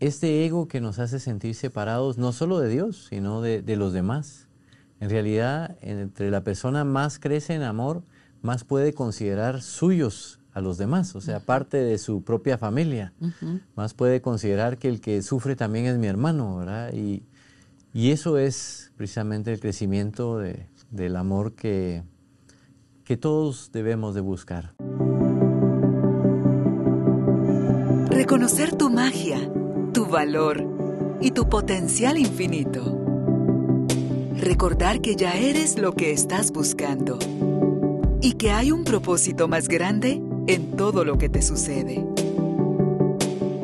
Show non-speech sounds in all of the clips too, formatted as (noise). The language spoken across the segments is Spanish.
este ego que nos hace sentir separados no solo de Dios, sino de, los demás. En realidad, entre la persona más crece en amor, más puede considerar suyos a los demás, o sea, parte de su propia familia. Más puede considerar que el que sufre también es mi hermano, ¿verdad? Y, eso es precisamente el crecimiento del amor que, que todos debemos de buscar. Reconocer tu magia valor y tu potencial infinito. Recordar que ya eres lo que estás buscando y que hay un propósito más grande en todo lo que te sucede.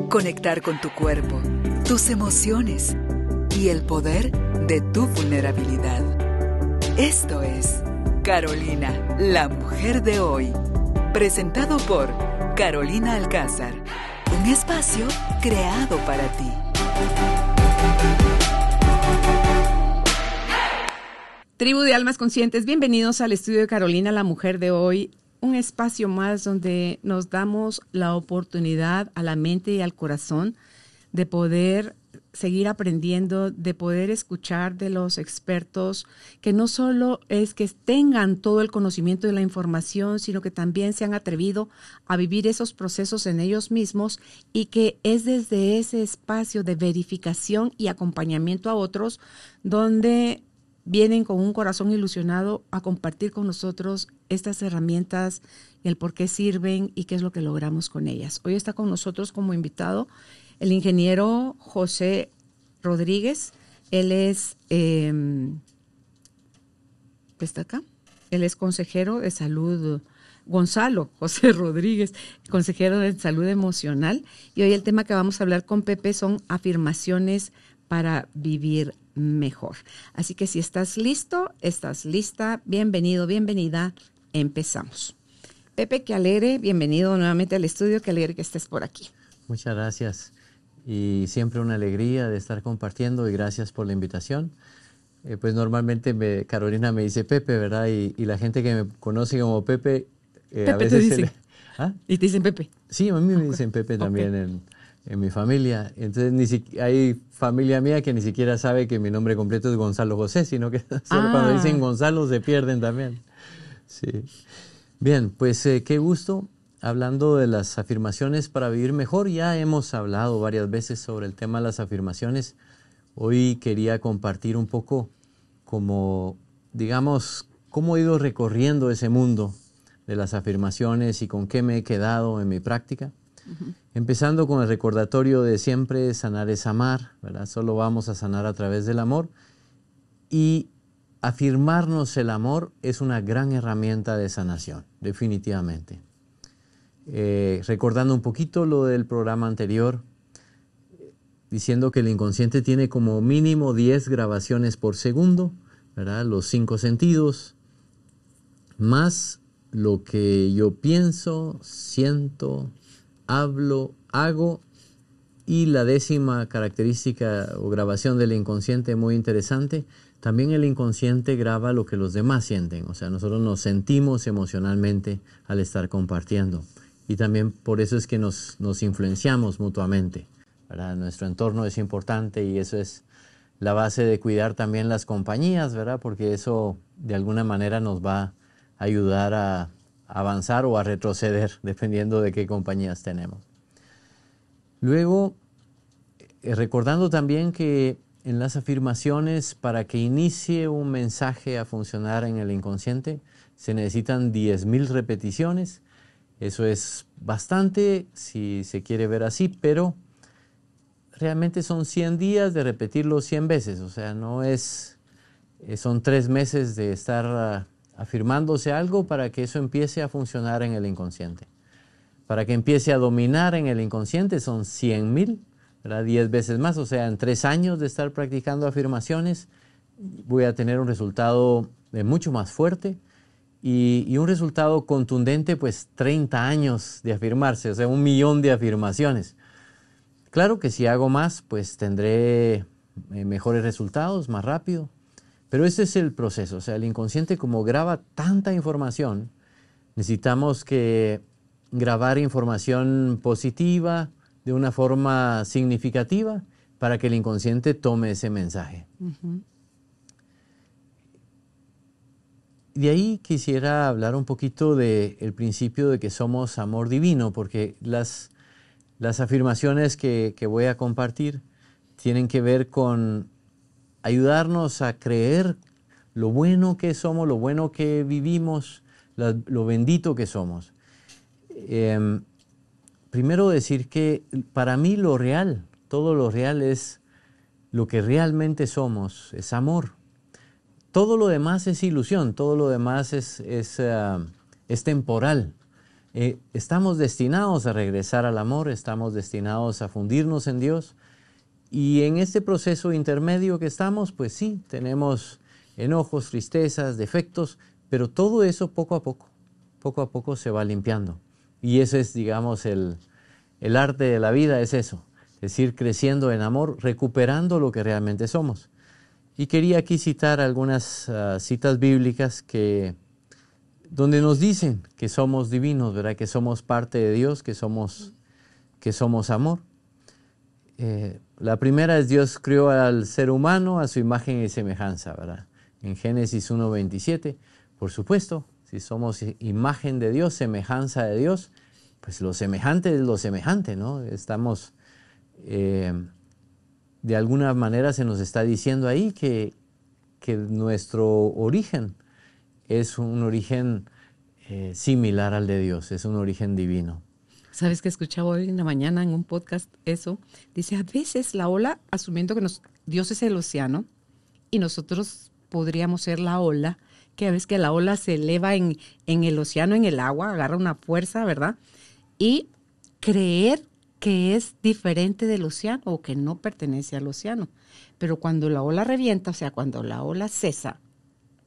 Conectar con tu cuerpo, tus emociones y el poder de tu vulnerabilidad. Esto es Carolina, la mujer de hoy, presentado por Carolina Alcázar espacio creado para ti. Tribu de Almas Conscientes, bienvenidos al estudio de Carolina, la mujer de hoy, un espacio más donde nos damos la oportunidad a la mente y al corazón de poder seguir aprendiendo, de poder escuchar de los expertos, que no solo es que tengan todo el conocimiento de la información, sino que también se han atrevido a vivir esos procesos en ellos mismos y que es desde ese espacio de verificación y acompañamiento a otros donde vienen con un corazón ilusionado a compartir con nosotros estas herramientas, el por qué sirven y qué es lo que logramos con ellas. Hoy está con nosotros como invitado el ingeniero José Rodríguez. Él es, em, pues, está acá, él es consejero de salud. Gonzalo José Rodríguez, consejero de salud emocional. Y hoy el tema que vamos a hablar con Pepe son afirmaciones para vivir mejor. Así que si estás listo, estás lista, bienvenido, bienvenida, empezamos. Pepe, que alegre, bienvenido nuevamente al estudio, que alegre que estés por aquí. Muchas gracias y siempre una alegría de estar compartiendo y gracias por la invitación. Eh, pues normalmente me, Carolina me dice Pepe, ¿verdad? Y, la gente que me conoce como Pepe, eh, a veces... Te ¿Ah? Y te dicen Pepe. Sí, a mí me dicen Pepe también en, mi familia. Entonces ni si... hay familia mía que ni siquiera sabe que mi nombre completo es Gonzalo José, sino que (laughs) cuando ah. dicen Gonzalo se pierden también. Sí. Bien, pues eh, qué gusto hablando de las afirmaciones para vivir mejor. Ya hemos hablado varias veces sobre el tema de las afirmaciones. Hoy quería compartir un poco como, digamos, cómo he ido recorriendo ese mundo de las afirmaciones y con qué me he quedado en mi práctica. Empezando con el recordatorio de siempre, sanar es amar, ¿verdad? Solo vamos a sanar a través del amor. Y afirmarnos el amor es una gran herramienta de sanación, definitivamente. Eh, recordando un poquito lo del programa anterior, diciendo que el inconsciente tiene como mínimo 10 grabaciones por segundo, los cinco sentidos, más lo que yo pienso, siento, hablo, hago. Y la décima característica o grabación del inconsciente muy interesante, también el inconsciente graba lo que los demás sienten, o sea, nosotros nos sentimos emocionalmente al estar compartiendo y también por eso es que nos, influenciamos mutuamente. Nuestro entorno es importante y eso es la base de cuidar también las compañías, ¿verdad? Porque eso de alguna manera nos va a ayudar a avanzar o a retroceder, (laughs) dependiendo de qué compañías tenemos. Luego, eh, recordando también que en las afirmaciones, para que inicie un mensaje a funcionar en el inconsciente, se necesitan 10.000 repeticiones eso es bastante si se quiere ver así, pero realmente son 100 días de repetirlo 100 veces, o sea, no es, eh, son tres meses de estar ah, afirmándose algo para que eso empiece a funcionar en el inconsciente. Para que empiece a dominar en el inconsciente son 100 mil, 10 veces más, o sea, en tres años de estar practicando afirmaciones voy a tener un resultado eh, mucho más fuerte y, un resultado contundente, pues 30 años de afirmarse, o sea, un millón de afirmaciones. Claro que si hago más, pues tendré eh, mejores resultados, más rápido, pero ese es el proceso, o sea, el inconsciente como graba tanta información, necesitamos que grabar información positiva de una forma significativa para que el inconsciente tome ese mensaje. de ahí quisiera hablar un poquito del principio de que somos amor divino, porque las, afirmaciones que, voy a compartir tienen que ver con ayudarnos a creer lo bueno que somos, lo bueno que vivimos, lo bendito que somos. Em, primero decir que para mí lo real, todo lo real es lo que realmente somos, es amor. Todo lo demás es ilusión, todo lo demás es, es, eh, temporal. Eh, estamos destinados a regresar al amor, estamos destinados a fundirnos en Dios. Y en este proceso intermedio que estamos, pues sí, tenemos enojos, tristezas, defectos, pero todo eso poco a poco, poco a poco se va limpiando. Y ese es, digamos, el, el arte de la vida, es eso, es ir creciendo en amor, recuperando lo que realmente somos. Y quería aquí citar algunas ah, citas bíblicas que, donde nos dicen que somos divinos, ¿verdad? que somos parte de Dios, que somos, que somos amor. Eh, la primera es Dios creó al ser humano a su imagen y semejanza, ¿verdad? En Génesis 1.27, por supuesto, si somos imagen de Dios, semejanza de Dios, pues lo semejante es lo semejante, ¿no? Estamos eh, de alguna manera se nos está diciendo ahí que, nuestro origen es un origen eh, similar al de Dios, es un origen divino. Sabes que escuchaba hoy en la mañana en un podcast eso, dice, a veces la ola, asumiendo que nos, Dios es el océano y nosotros podríamos ser la ola, que a veces que la ola se eleva en, en el océano, en el agua, agarra una fuerza, ¿verdad? Y creer que es diferente del océano o que no pertenece al océano. Pero cuando la ola revienta, o sea, cuando la ola cesa,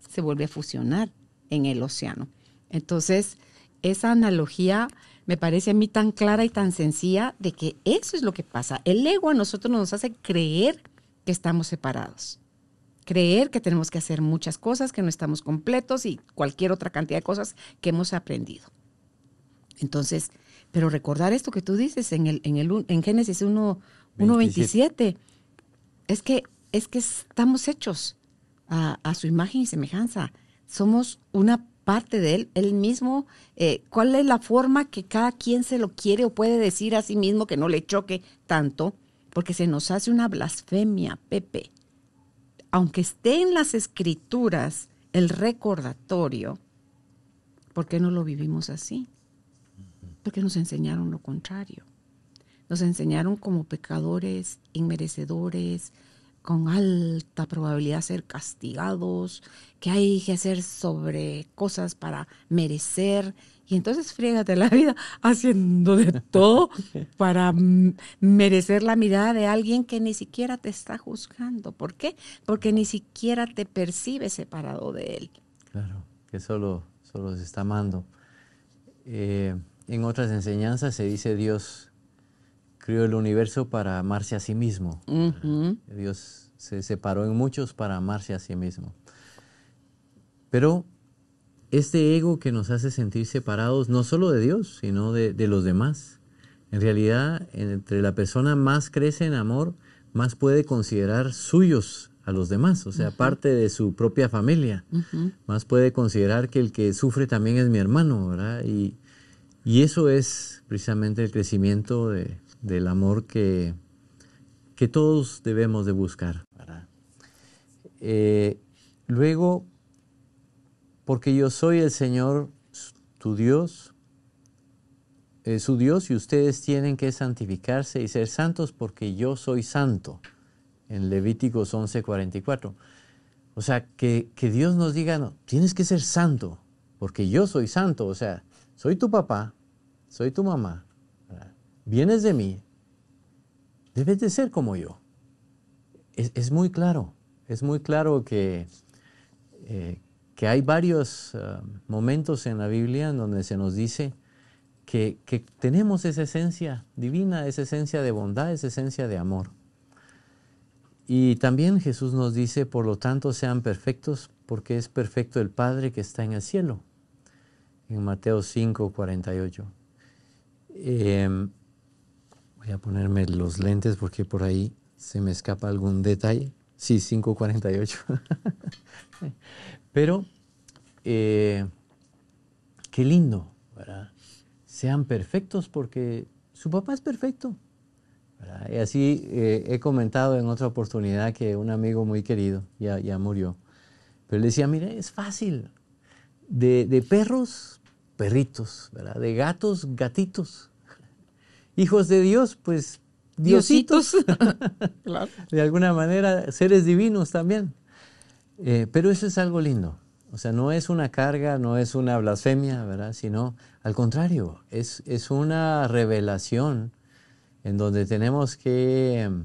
se vuelve a fusionar en el océano. Entonces, esa analogía me parece a mí tan clara y tan sencilla de que eso es lo que pasa. El ego a nosotros nos hace creer que estamos separados, creer que tenemos que hacer muchas cosas, que no estamos completos y cualquier otra cantidad de cosas que hemos aprendido. Entonces, pero recordar esto que tú dices en, el, en, el, en Génesis 1, es que, es que estamos hechos a, su imagen y semejanza. Somos una parte de él, él mismo. Eh, ¿Cuál es la forma que cada quien se lo quiere o puede decir a sí mismo que no le choque tanto? Porque se nos hace una blasfemia, Pepe. Aunque esté en las escrituras el recordatorio, ¿por qué no lo vivimos así? porque nos enseñaron lo contrario. Nos enseñaron como pecadores, inmerecedores, con alta probabilidad de ser castigados, que hay que hacer sobre cosas para merecer. Y entonces frígate la vida haciendo de (laughs) todo para merecer la mirada de alguien que ni siquiera te está juzgando. ¿Por qué? Porque ni siquiera te percibe separado de él. Claro, que solo, solo se está amando. Eh, en otras enseñanzas se dice Dios creó el universo para amarse a sí mismo. Dios se separó en muchos para amarse a sí mismo. Pero este ego que nos hace sentir separados no solo de Dios, sino de, los demás. En realidad, entre la persona más crece en amor, más puede considerar suyos a los demás, o sea, parte de su propia familia. Más puede considerar que el que sufre también es mi hermano, ¿verdad? Y, y eso es precisamente el crecimiento del amor que, que, todos debemos de buscar. Eh, luego, porque yo soy el Señor, tu Dios, eh, su Dios, y ustedes tienen que santificarse y ser santos porque yo soy santo, en Levíticos 44. O sea, que, que Dios nos diga, no, tienes que ser santo, porque yo soy santo, o sea, soy tu papá, soy tu mamá, vienes de mí, debes de ser como yo. Es, muy claro, es muy claro que, eh, que hay varios eh, momentos en la Biblia en donde se nos dice que, que, tenemos esa esencia divina, esa esencia de bondad, esa esencia de amor. Y también Jesús nos dice, por lo tanto, sean perfectos porque es perfecto el Padre que está en el cielo en Mateo 5, 48. Em, voy a ponerme los lentes porque por ahí se me escapa algún detalle. Sí, 5.48. (laughs) Pero, eh, qué lindo, ¿verdad? Sean perfectos porque su papá es perfecto. Y así eh, he comentado en otra oportunidad que un amigo muy querido ya, ya murió. Pero le decía, mire, es fácil. de perros perritos, ¿verdad? De gatos, gatitos. Hijos de Dios, pues diositos. (laughs) (laughs) De alguna manera, seres divinos también. Eh, pero eso es algo lindo. O sea, no es una carga, no es una blasfemia, ¿verdad? Sino, al contrario, es, es una revelación en donde tenemos que em,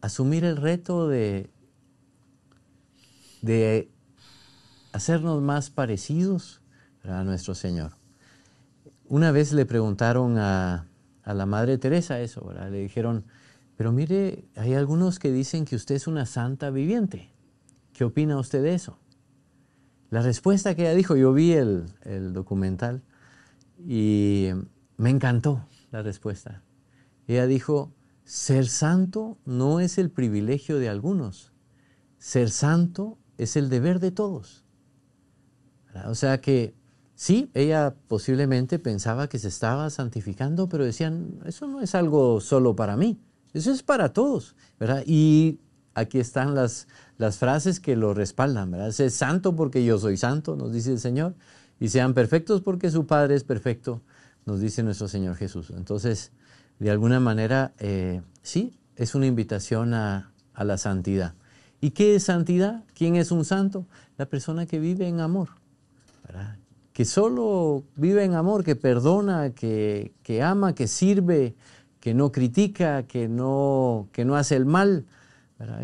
asumir el reto de, de hacernos más parecidos a nuestro Señor. Una vez le preguntaron a, la Madre Teresa eso, le dijeron, pero mire, hay algunos que dicen que usted es una santa viviente. ¿Qué opina usted de eso? La respuesta que ella dijo, yo vi el, el documental y me encantó la respuesta. Ella dijo, ser santo no es el privilegio de algunos, ser santo es el deber de todos. O sea que Sí, ella posiblemente pensaba que se estaba santificando, pero decían, eso no es algo solo para mí, eso es para todos, ¿verdad? Y aquí están las, las frases que lo respaldan, ¿verdad? Sé santo porque yo soy santo, nos dice el Señor, y sean perfectos porque su Padre es perfecto, nos dice nuestro Señor Jesús. Entonces, de alguna manera, eh, sí, es una invitación a, a la santidad. ¿Y qué es santidad? ¿Quién es un santo? La persona que vive en amor. ¿verdad? que solo vive en amor, que perdona, que, ama, que sirve, que no critica, que no, que no hace el mal,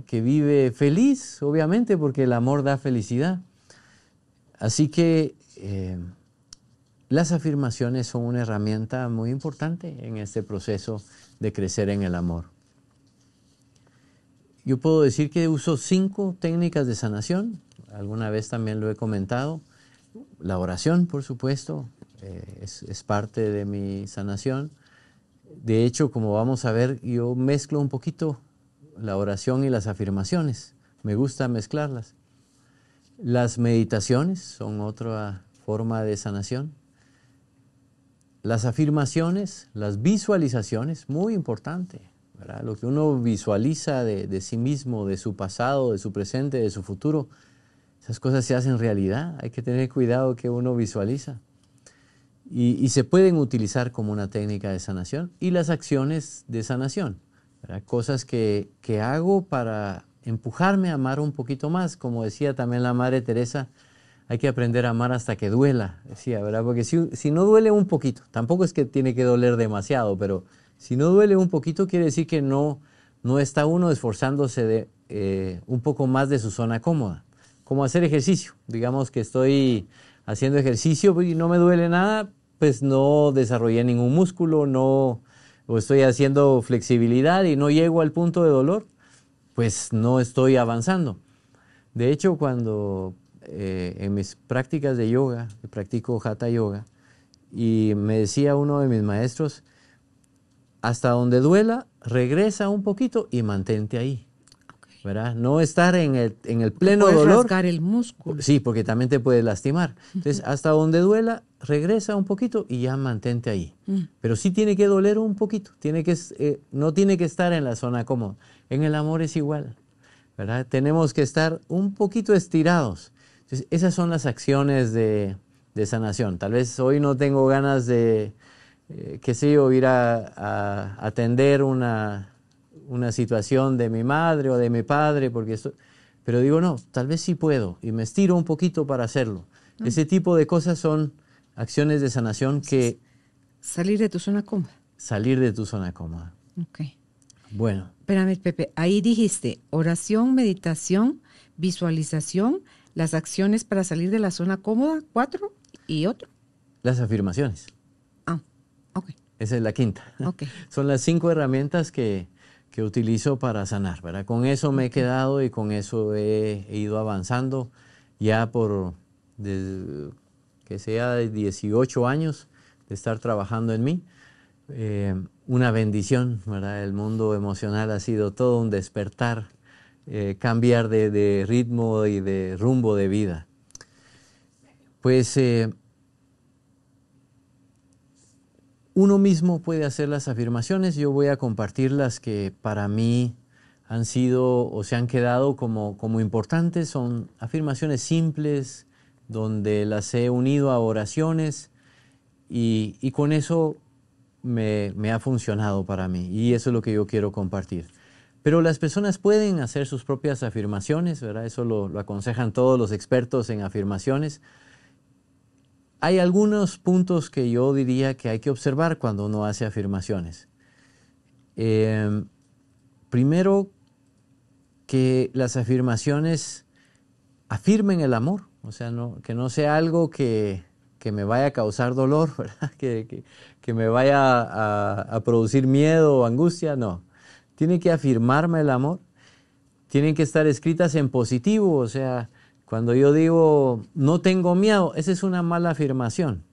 que vive feliz, obviamente, porque el amor da felicidad. Así que eh, las afirmaciones son una herramienta muy importante en este proceso de crecer en el amor. Yo puedo decir que uso cinco técnicas de sanación, alguna vez también lo he comentado. La oración, por supuesto, eh, es, parte de mi sanación. De hecho, como vamos a ver, yo mezclo un poquito la oración y las afirmaciones. Me gusta mezclarlas. Las meditaciones son otra forma de sanación. Las afirmaciones, las visualizaciones, muy importante. Lo que uno visualiza de, de sí mismo, de su pasado, de su presente, de su futuro, esas cosas se hacen realidad. Hay que tener cuidado que uno visualiza. Y, se pueden utilizar como una técnica de sanación. Y las acciones de sanación, cosas que, hago para empujarme a amar un poquito más. Como decía también la Madre Teresa, hay que aprender a amar hasta que duela, decía, ¿verdad? Porque si, no duele un poquito, tampoco es que tiene que doler demasiado, pero si no duele un poquito quiere decir que no, no está uno esforzándose eh, un poco más de su zona cómoda como hacer ejercicio. Digamos que estoy haciendo ejercicio y no me duele nada, pues no desarrollé ningún músculo, no o estoy haciendo flexibilidad y no llego al punto de dolor, pues no estoy avanzando. De hecho, cuando eh, en mis prácticas de yoga, practico hatha yoga, y me decía uno de mis maestros, hasta donde duela, regresa un poquito y mantente ahí. No estar en el, en el pleno puedes dolor. el músculo. Sí, porque también te puede lastimar. Entonces, hasta donde duela, regresa un poquito y ya mantente ahí. Mm. Pero sí tiene que doler un poquito, tiene que, eh, no tiene que estar en la zona cómoda. En el amor es igual, Tenemos que estar un poquito estirados. esas son las acciones de, de sanación. Tal vez hoy no tengo ganas de, que eh, qué sé yo, ir a atender una una situación de mi madre o de mi padre, porque esto... pero digo, no, tal vez sí puedo y me estiro un poquito para hacerlo. Mm. Ese tipo de cosas son acciones de sanación que... Salir de tu zona cómoda. Salir de tu zona cómoda. Ok. Bueno. Espérame, Pepe, ahí dijiste oración, meditación, visualización, las acciones para salir de la zona cómoda, cuatro, y otro. Las afirmaciones. Ah, ok. Esa es la quinta. Ok. (laughs) Son las cinco herramientas que que utilizo para sanar, ¿verdad? Con eso me he quedado y con eso he, ido avanzando ya por que sea de 18 años de estar trabajando en mí. Eh, una bendición, ¿verdad? El mundo emocional ha sido todo un despertar, eh, cambiar de, ritmo y de rumbo de vida. Pues eh, uno mismo puede hacer las afirmaciones. Yo voy a compartir las que para mí han sido o se han quedado como, importantes. Son afirmaciones simples donde las he unido a oraciones y, con eso me, ha funcionado para mí y eso es lo que yo quiero compartir. Pero las personas pueden hacer sus propias afirmaciones, ¿verdad? Eso lo aconsejan todos los expertos en afirmaciones. Hay algunos puntos que yo diría que hay que observar cuando uno hace afirmaciones. Em, primero, que las afirmaciones afirmen el amor, o sea, que no sea algo que, me vaya a causar dolor, (laughs) Que, me vaya a, a producir miedo o angustia, no. Tiene que afirmarme el amor, tienen que estar escritas en positivo, o sea, cuando yo digo no tengo miedo, esa es una mala afirmación.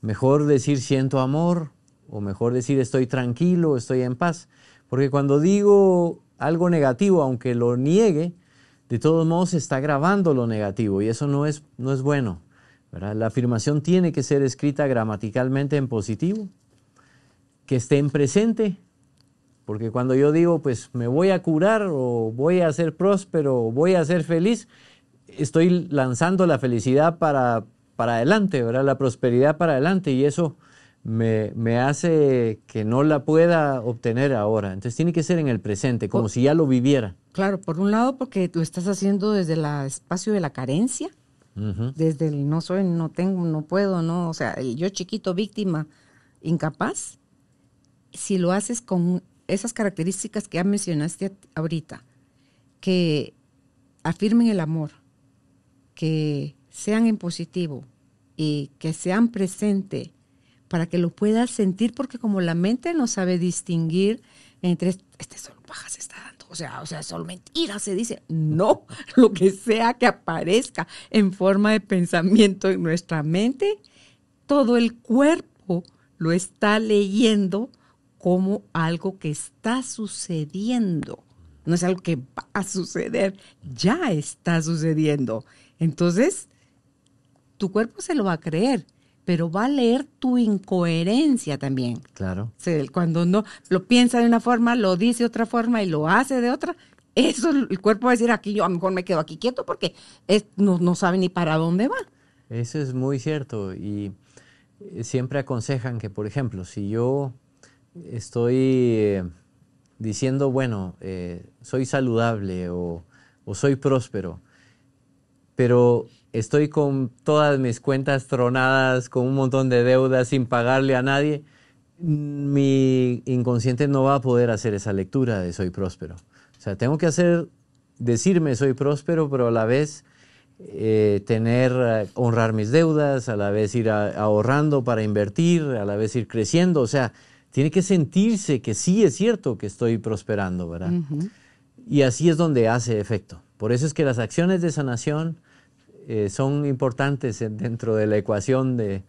Mejor decir siento amor o mejor decir estoy tranquilo, estoy en paz. Porque cuando digo algo negativo, aunque lo niegue, de todos modos se está grabando lo negativo y eso no es, no es bueno. La afirmación tiene que ser escrita gramaticalmente en positivo, que esté en presente porque cuando yo digo, pues me voy a curar o voy a ser próspero o voy a ser feliz, estoy lanzando la felicidad para, para adelante, ¿verdad? La prosperidad para adelante y eso me, hace que no la pueda obtener ahora. Entonces tiene que ser en el presente, como si ya lo viviera. Claro, por un lado porque tú estás haciendo desde el espacio de la carencia, desde el no soy, no tengo, no puedo, no, o sea, el yo chiquito víctima, incapaz. Si lo haces con esas características que ya mencionaste ahorita, que afirmen el amor, que sean en positivo y que sean presente para que lo puedas sentir, porque como la mente no sabe distinguir entre este solo paja se está dando, o sea, o sea, solo mentira se dice, no, (laughs) lo que sea que aparezca en forma de pensamiento en nuestra mente, todo el cuerpo lo está leyendo como algo que está sucediendo. No es algo que va a suceder, ya está sucediendo. Entonces, tu cuerpo se lo va a creer, pero va a leer tu incoherencia también. Claro. Cuando no lo piensa de una forma, lo dice de otra forma y lo hace de otra, eso el cuerpo va a decir aquí, yo a lo mejor me quedo aquí quieto porque no sabe ni para dónde va. Eso es muy cierto y siempre aconsejan que, por ejemplo, si yo estoy eh, diciendo, bueno, eh, soy saludable o, soy próspero, pero estoy con todas mis cuentas tronadas, con un montón de deudas, sin pagarle a nadie, mm, mi inconsciente no va a poder hacer esa lectura de soy próspero. O sea, tengo que hacer, decirme soy próspero, pero a la vez eh, tener, honrar mis deudas, a la vez ir ahorrando para invertir, a la vez ir creciendo. O sea, tiene que sentirse que sí es cierto que estoy prosperando, ¿verdad? Y así es donde hace efecto. Por eso es que las acciones de sanación eh, son importantes dentro de la ecuación de,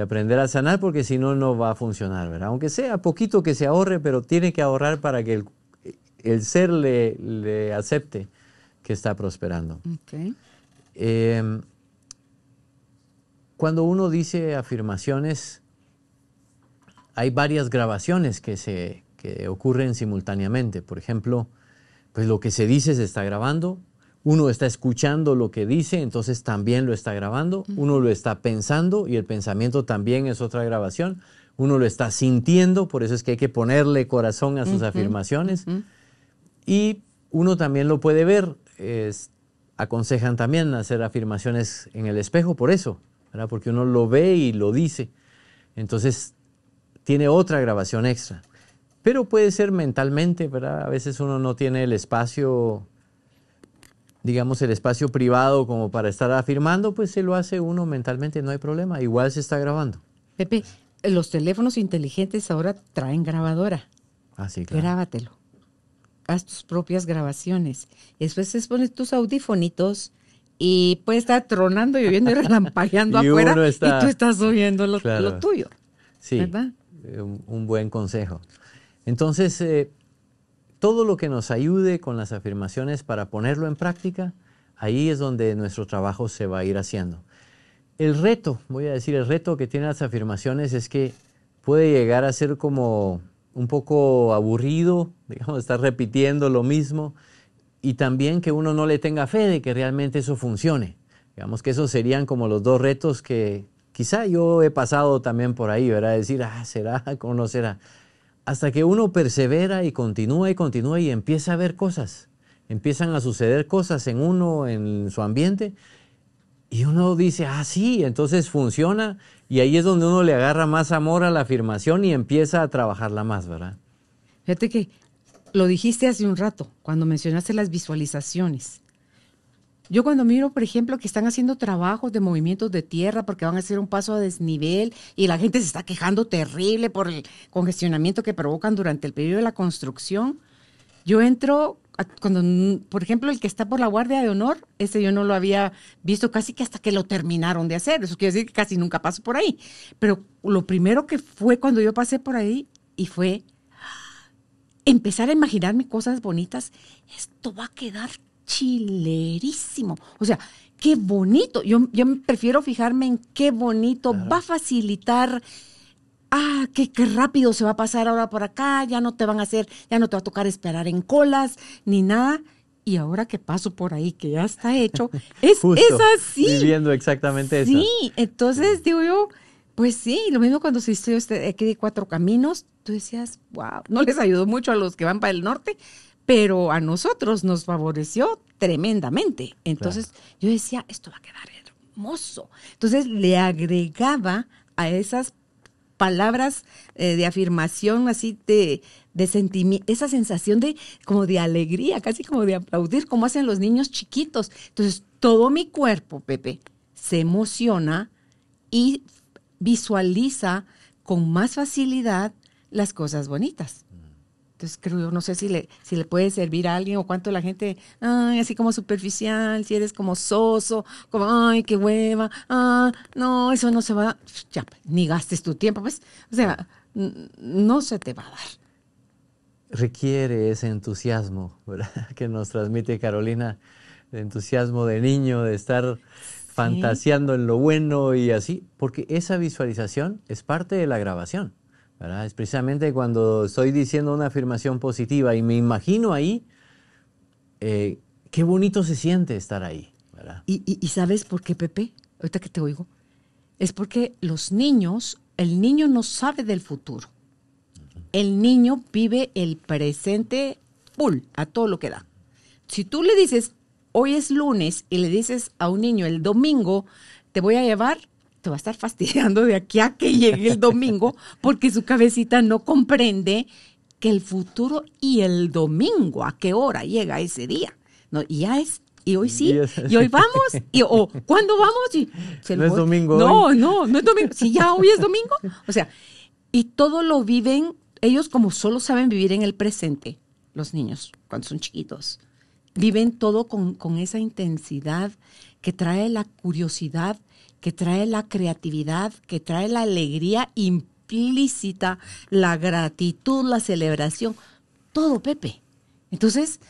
aprender a sanar, porque si no, no va a funcionar, ¿verdad? Aunque sea poquito que se ahorre, pero tiene que ahorrar para que el, ser le, acepte que está prosperando. Em, cuando uno dice afirmaciones, hay varias grabaciones que, se, ocurren simultáneamente. Por ejemplo, pues lo que se dice se está grabando, uno está escuchando lo que dice, entonces también lo está grabando, uno lo está pensando y el pensamiento también es otra grabación, uno lo está sintiendo, por eso es que hay que ponerle corazón a sus afirmaciones y uno también lo puede ver, aconsejan también hacer afirmaciones en el espejo por eso, ¿verdad? porque uno lo ve y lo dice. Entonces tiene otra grabación extra. Pero puede ser mentalmente, ¿verdad? A veces uno no tiene el espacio, digamos, el espacio privado como para estar afirmando, pues se lo hace uno mentalmente, no hay problema, igual se está grabando. Pepe, los teléfonos inteligentes ahora traen grabadora. Así ah, que Grábatelo. Haz tus propias grabaciones. Después pones tus audifonitos y puede estar tronando, lloviendo y (laughs) relampagueando y afuera y tú estás oyendo lo, lo tuyo. Sí. ¿Verdad? Eh, un, buen consejo. Entonces, eh, todo lo que nos ayude con las afirmaciones para ponerlo en práctica, ahí es donde nuestro trabajo se va a ir haciendo. El reto, voy a decir, el reto que tienen las afirmaciones es que puede llegar a ser como un poco aburrido, (laughs) digamos, estar repitiendo lo mismo y también que uno no le tenga fe de que realmente eso funcione. Digamos que esos serían como los dos retos que, Quizá yo he pasado también por ahí, ¿verdad? Decir, ah, será, (laughs) ¿cómo será? Hasta que uno persevera y continúa y continúa y empieza a ver cosas. Empiezan a suceder cosas en uno, en su ambiente. Y uno dice, ah, sí, entonces funciona. Y ahí es donde uno le agarra más amor a la afirmación y empieza a trabajarla más, ¿verdad? Fíjate que lo dijiste hace un rato, cuando mencionaste las visualizaciones. Yo cuando miro, por ejemplo, que están haciendo trabajos de movimientos de tierra porque van a hacer un paso a desnivel y la gente se está quejando terrible por el congestionamiento que provocan durante el periodo de la construcción, yo entro cuando, por ejemplo, el que está por la Guardia de Honor, ese yo no lo había visto casi que hasta que lo terminaron de hacer. Eso quiere decir que casi nunca paso por ahí. Pero lo primero que fue cuando yo pasé por ahí y fue ¡ah! empezar a imaginarme cosas bonitas. Esto va a quedar chilerísimo. O sea, qué bonito. Yo, yo prefiero fijarme en qué bonito va a facilitar. Ah, qué, qué, rápido se va a pasar ahora por acá, ya no te van a hacer, ya no te va a tocar esperar en colas ni nada. Y ahora que paso por ahí, que ya está hecho, (laughs) es, es así. exactamente eso. Sí, entonces digo yo, pues sí, lo mismo cuando se hizo este, aquí de Cuatro Caminos, tú decías, wow, no les ayudó mucho a los que van para el norte, pero a nosotros nos favoreció tremendamente. Entonces yo decía, esto va a quedar hermoso. Entonces le agregaba a esas palabras eh, de afirmación, así de, de sentimiento, esa sensación de como de alegría, casi como de aplaudir, como hacen los niños chiquitos. Entonces todo mi cuerpo, Pepe, se emociona y visualiza con más facilidad las cosas bonitas. Entonces creo no sé si le, puede servir a alguien o cuánto la gente, ay, así como superficial, si eres como soso, como, ay, qué hueva, ah, no, eso no se va a dar. Ya, ni gastes tu tiempo, pues, o sea, no se te va a dar. Requiere ese entusiasmo, (laughs) Que nos transmite Carolina, el entusiasmo de niño, de estar fantaseando en lo bueno y así, porque esa visualización es parte de la grabación. Es precisamente cuando estoy diciendo una afirmación positiva y me imagino ahí, eh, qué bonito se siente estar ahí. ¿Y, sabes por qué, Pepe? Ahorita que te oigo. Es porque los niños, el niño no sabe del futuro. El niño vive el presente full, a todo lo que da. Si tú le dices, hoy es lunes, y le dices a un niño, el domingo te voy a llevar te va a estar fastidiando de aquí a que llegue el domingo porque su cabecita no comprende que el futuro y el domingo, a qué hora llega ese día. No, y ya es, y hoy sí, y hoy vamos, y, o cuándo vamos. Y, no es domingo. No, no, no es domingo. Si ya hoy es domingo. O sea, y todo lo viven, ellos como solo saben vivir en el presente, los niños, cuando son chiquitos. Viven todo con, con esa intensidad que trae la curiosidad que trae la creatividad, que trae la alegría implícita, la gratitud, la celebración, todo, Pepe. Entonces,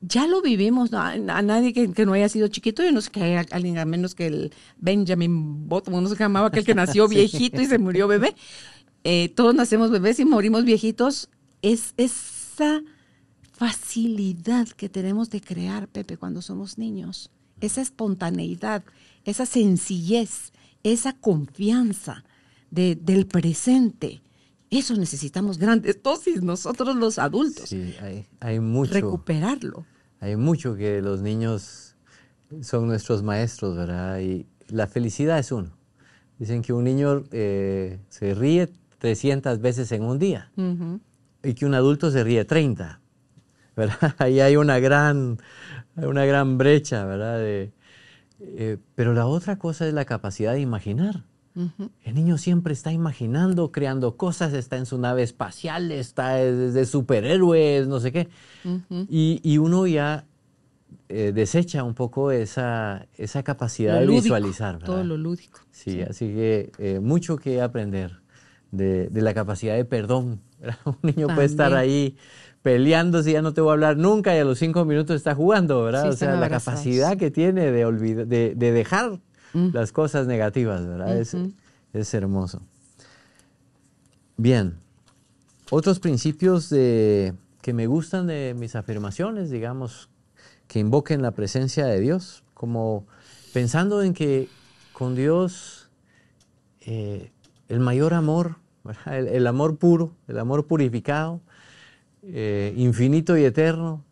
ya lo vivimos, a, nadie que, no haya sido chiquito, yo no sé que haya alguien, a menos que el Benjamin Bottom, no se llamaba aquel que (laughs) nació viejito y se murió bebé. Eh, todos nacemos bebés y morimos viejitos. Es esa facilidad que tenemos de crear, Pepe, cuando somos niños esa espontaneidad, esa sencillez, esa confianza del presente. Eso necesitamos grandes dosis nosotros los adultos. Sí, hay, mucho. Recuperarlo. Hay mucho que los niños son nuestros maestros, ¿verdad? Y la felicidad es uno. Dicen que un niño eh, se ríe 300 veces en un día y que un adulto se ríe 30. (laughs) Ahí hay una gran, una gran brecha, ¿verdad? Eh, pero la otra cosa es la capacidad de imaginar. El niño siempre está imaginando, creando cosas, está en su nave espacial, está desde superhéroes, no sé qué. y, uno ya eh, desecha un poco esa, esa capacidad de visualizar. ¿verdad? Todo lo lúdico. Sí, así que eh, mucho que aprender de, de, la capacidad de perdón. (laughs) Un niño puede estar ahí peleando si ya no te voy a hablar nunca y a los cinco minutos está jugando, ¿verdad? o sea, la capacidad que tiene de, de, dejar mm. las cosas negativas, ¿verdad? es, hermoso. Bien, otros principios de, que me gustan de mis afirmaciones, digamos, que invoquen la presencia de Dios, como pensando en que con Dios eh, el mayor amor, el, amor puro, el amor purificado, eh, infinito y eterno,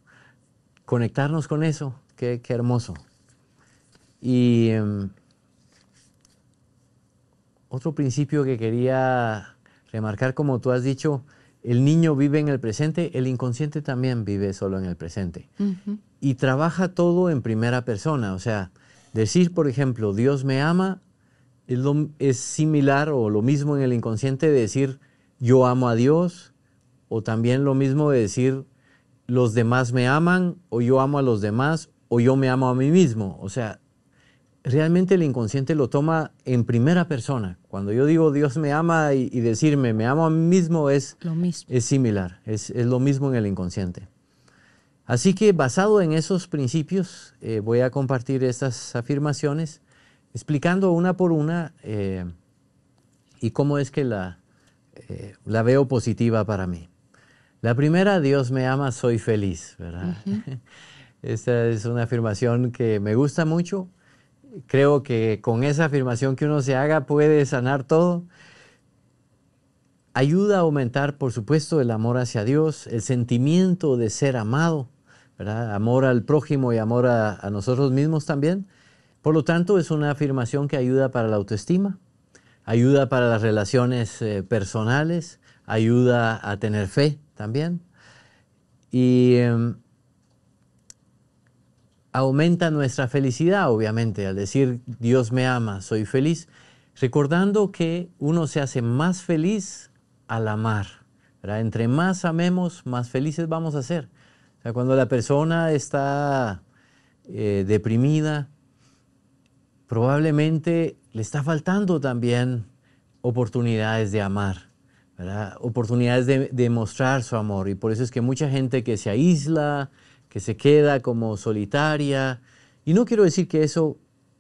conectarnos con eso, qué, hermoso. Y em, otro principio que quería remarcar, como tú has dicho, el niño vive en el presente, el inconsciente también vive solo en el presente. Y trabaja todo en primera persona, o sea, decir, por ejemplo, Dios me ama, es, es similar o lo mismo en el inconsciente decir, yo amo a Dios, o también lo mismo de decir los demás me aman o yo amo a los demás o yo me amo a mí mismo. O sea, realmente el inconsciente lo toma en primera persona. Cuando yo digo Dios me ama y, decirme me amo a mí mismo es, lo mismo. es similar, es, lo mismo en el inconsciente. Así que basado en esos principios eh, voy a compartir estas afirmaciones explicando una por una eh, y cómo es que la, eh, la veo positiva para mí. La primera, Dios me ama, soy feliz, (laughs) Esta es una afirmación que me gusta mucho. Creo que con esa afirmación que uno se haga puede sanar todo. Ayuda a aumentar, por supuesto, el amor hacia Dios, el sentimiento de ser amado, amor al prójimo y amor a, nosotros mismos también. Por lo tanto, es una afirmación que ayuda para la autoestima, ayuda para las relaciones eh, personales, ayuda a tener fe, también. Y em, aumenta nuestra felicidad, obviamente, al decir Dios me ama, soy feliz, recordando que uno se hace más feliz al amar. Entre más amemos, más felices vamos a ser. cuando la persona está eh, deprimida, probablemente le está faltando también oportunidades de amar oportunidades de, demostrar mostrar su amor. Y por eso es que mucha gente que se aísla, que se queda como solitaria, y no quiero decir que eso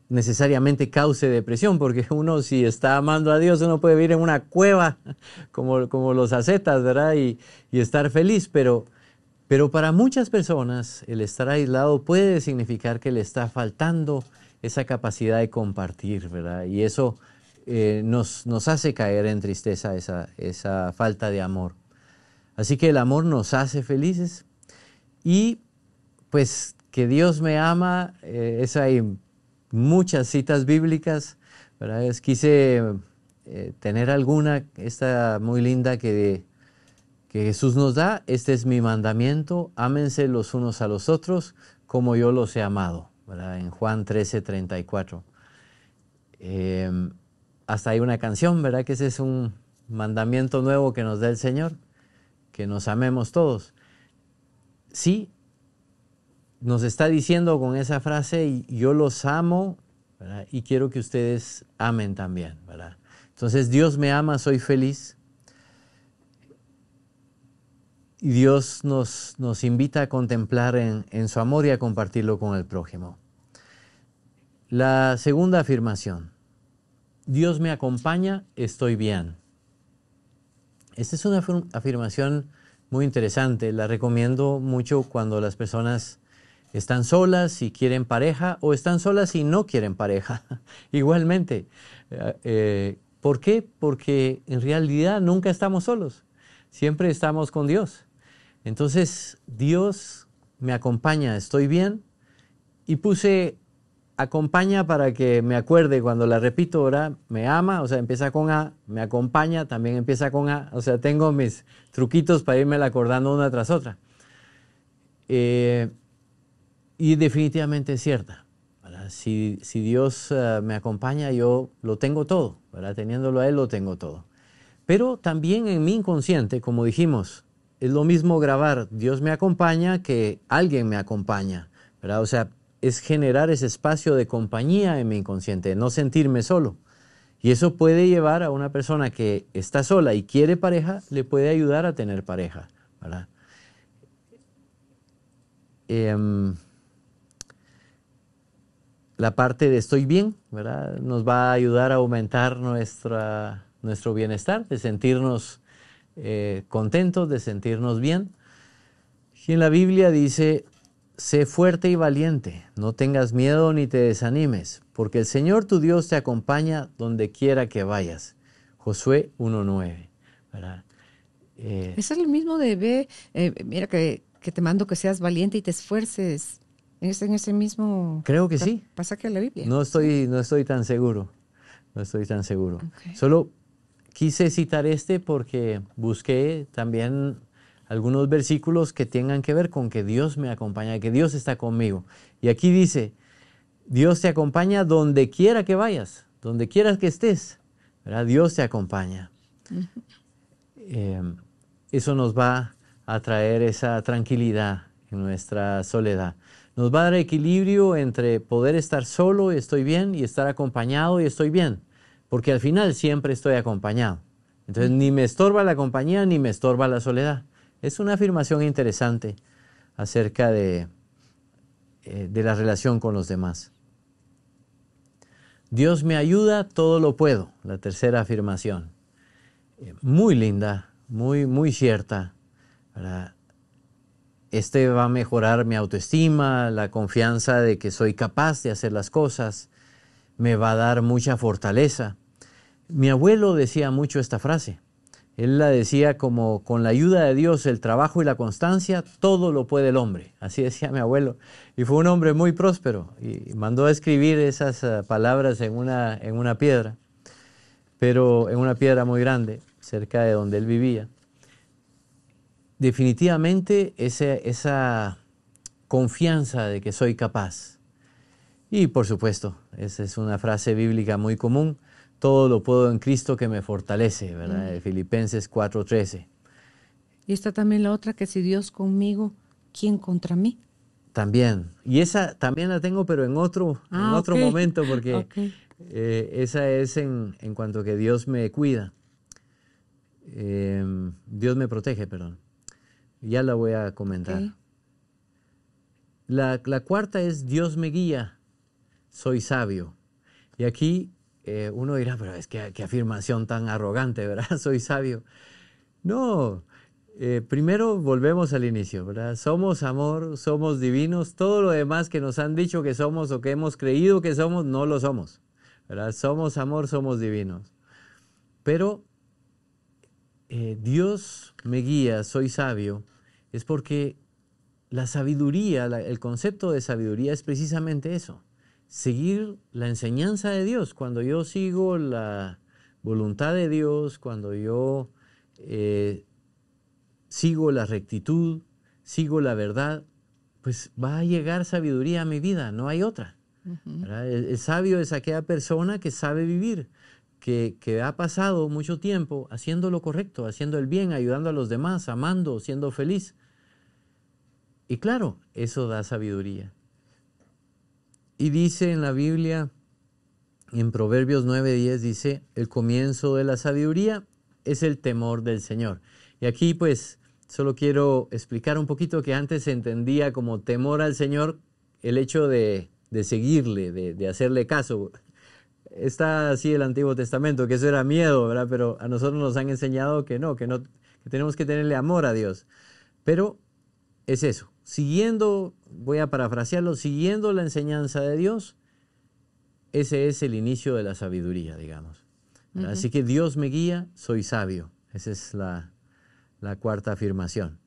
necesariamente cause depresión, porque (laughs) uno si está amando a Dios, uno puede vivir en una cueva (laughs) como, como los ascetas, ¿verdad? Y, y estar feliz, pero, pero para muchas personas el estar aislado puede significar que le está faltando esa capacidad de compartir, ¿verdad? Y eso eh, nos, hace caer en tristeza esa, esa falta de amor. Así que el amor nos hace felices y pues que Dios me ama, eh, hay muchas citas bíblicas, ¿verdad? Es, quise eh, tener alguna, esta muy linda que, que Jesús nos da, este es mi mandamiento, ámense los unos a los otros como yo los he amado, En Juan 13, 34. Eh, hasta hay una canción, ¿verdad? Que ese es un mandamiento nuevo que nos da el Señor, que nos amemos todos. Sí, nos está diciendo con esa frase, yo los amo y quiero que ustedes amen también, ¿verdad? Entonces Dios me ama, soy feliz. Y Dios nos, nos invita a contemplar en, en su amor y a compartirlo con el prójimo. La segunda afirmación, Dios me acompaña, estoy bien. Esta es una afirmación muy interesante. La recomiendo mucho cuando las personas están solas y quieren pareja o están solas y no quieren pareja. (laughs) Igualmente. Eh, eh, ¿Por qué? Porque en realidad nunca estamos solos. Siempre estamos con Dios. Entonces, Dios me acompaña, estoy bien. Y puse acompaña para que me acuerde cuando la repito ahora, me ama, o sea, empieza con A, me acompaña, también empieza con A, o sea, tengo mis truquitos para irme acordando una tras otra. Eh, y definitivamente es cierta. Si, si, Dios eh, me acompaña, yo lo tengo todo, ¿verdad? teniéndolo a Él lo tengo todo. Pero también en mi inconsciente, como dijimos, es lo mismo grabar Dios me acompaña que alguien me acompaña. ¿verdad? O sea, es generar ese espacio de compañía en mi inconsciente, no sentirme solo. Y eso puede llevar a una persona que está sola y quiere pareja, le puede ayudar a tener pareja. Em, la parte de estoy bien, ¿verdad? Nos va a ayudar a aumentar nuestra, nuestro bienestar, de sentirnos eh, contentos, de sentirnos bien. Y en la Biblia dice, Sé fuerte y valiente, no tengas miedo ni te desanimes, porque el Señor tu Dios te acompaña donde quiera que vayas. Josué 1.9. Eh, es el mismo de ve, eh, mira que, te mando que seas valiente y te esfuerces. en ese mismo creo que sí. Pasa que la Biblia. No estoy, no estoy tan seguro. No estoy tan seguro. Solo quise citar este porque busqué también algunos versículos que tengan que ver con que Dios me acompaña, que Dios está conmigo. Y aquí dice, Dios te acompaña donde quiera que vayas, donde quieras que estés, Dios te acompaña. Em, eso nos va a traer esa tranquilidad en nuestra soledad. Nos va a dar equilibrio entre poder estar solo y estoy bien y estar acompañado y estoy bien, porque al final siempre estoy acompañado. Entonces ni me estorba la compañía ni me estorba la soledad. Es una afirmación interesante acerca de, eh, de la relación con los demás. Dios me ayuda, todo lo puedo. La tercera afirmación. Eh, muy linda, muy, muy cierta. Este va a mejorar mi autoestima, la confianza de que soy capaz de hacer las cosas. Me va a dar mucha fortaleza. Mi abuelo decía mucho esta frase. Él la decía como con la ayuda de Dios, el trabajo y la constancia, todo lo puede el hombre. Así decía mi abuelo. Y fue un hombre muy próspero y mandó a escribir esas eh, palabras en una, en una piedra, pero en una piedra muy grande, cerca de donde él vivía. Definitivamente esa confianza de que soy capaz. Y por supuesto, esa es una frase bíblica muy común todo lo puedo en Cristo que me fortalece, ¿verdad? Mm. Filipenses 4:13. Y está también la otra que si Dios conmigo, ¿quién contra mí? También. Y esa también la tengo, pero en otro, en ah, otro momento, porque eh, esa es en, cuanto que Dios me cuida. Em, Dios me protege, perdón. Ya la voy a comentar. la cuarta es Dios me guía, soy sabio. Y aquí eh, uno dirá, pero es que qué afirmación tan arrogante, ¿verdad? (laughs) Soy sabio. No, eh, primero volvemos al inicio, ¿verdad? Somos amor, somos divinos, todo lo demás que nos han dicho que somos o que hemos creído que somos, no lo somos, ¿verdad? Somos amor, somos divinos. Pero eh, Dios me guía, soy sabio, es porque la sabiduría, el concepto de sabiduría es precisamente eso seguir la enseñanza de Dios, cuando yo sigo la voluntad de Dios, cuando yo eh, sigo la rectitud, sigo la verdad, pues va a llegar sabiduría a mi vida, no hay otra. el, sabio es aquella persona que sabe vivir, que, ha pasado mucho tiempo haciendo lo correcto, haciendo el bien, ayudando a los demás, amando, siendo feliz. Y claro, eso da sabiduría. Y dice en la Biblia, en Proverbios 9:10, dice, el comienzo de la sabiduría es el temor del Señor. Y aquí pues solo quiero explicar un poquito que antes se entendía como temor al Señor el hecho de, seguirle, de, hacerle caso. Está así el Antiguo Testamento, que eso era miedo, ¿verdad? Pero a nosotros nos han enseñado que no, que no, que tenemos que tenerle amor a Dios. Pero es eso, siguiendo, voy a parafrasearlo, siguiendo la enseñanza de Dios, ese es el inicio de la sabiduría, digamos. Así que Dios me guía, soy sabio. Esa es la, cuarta afirmación.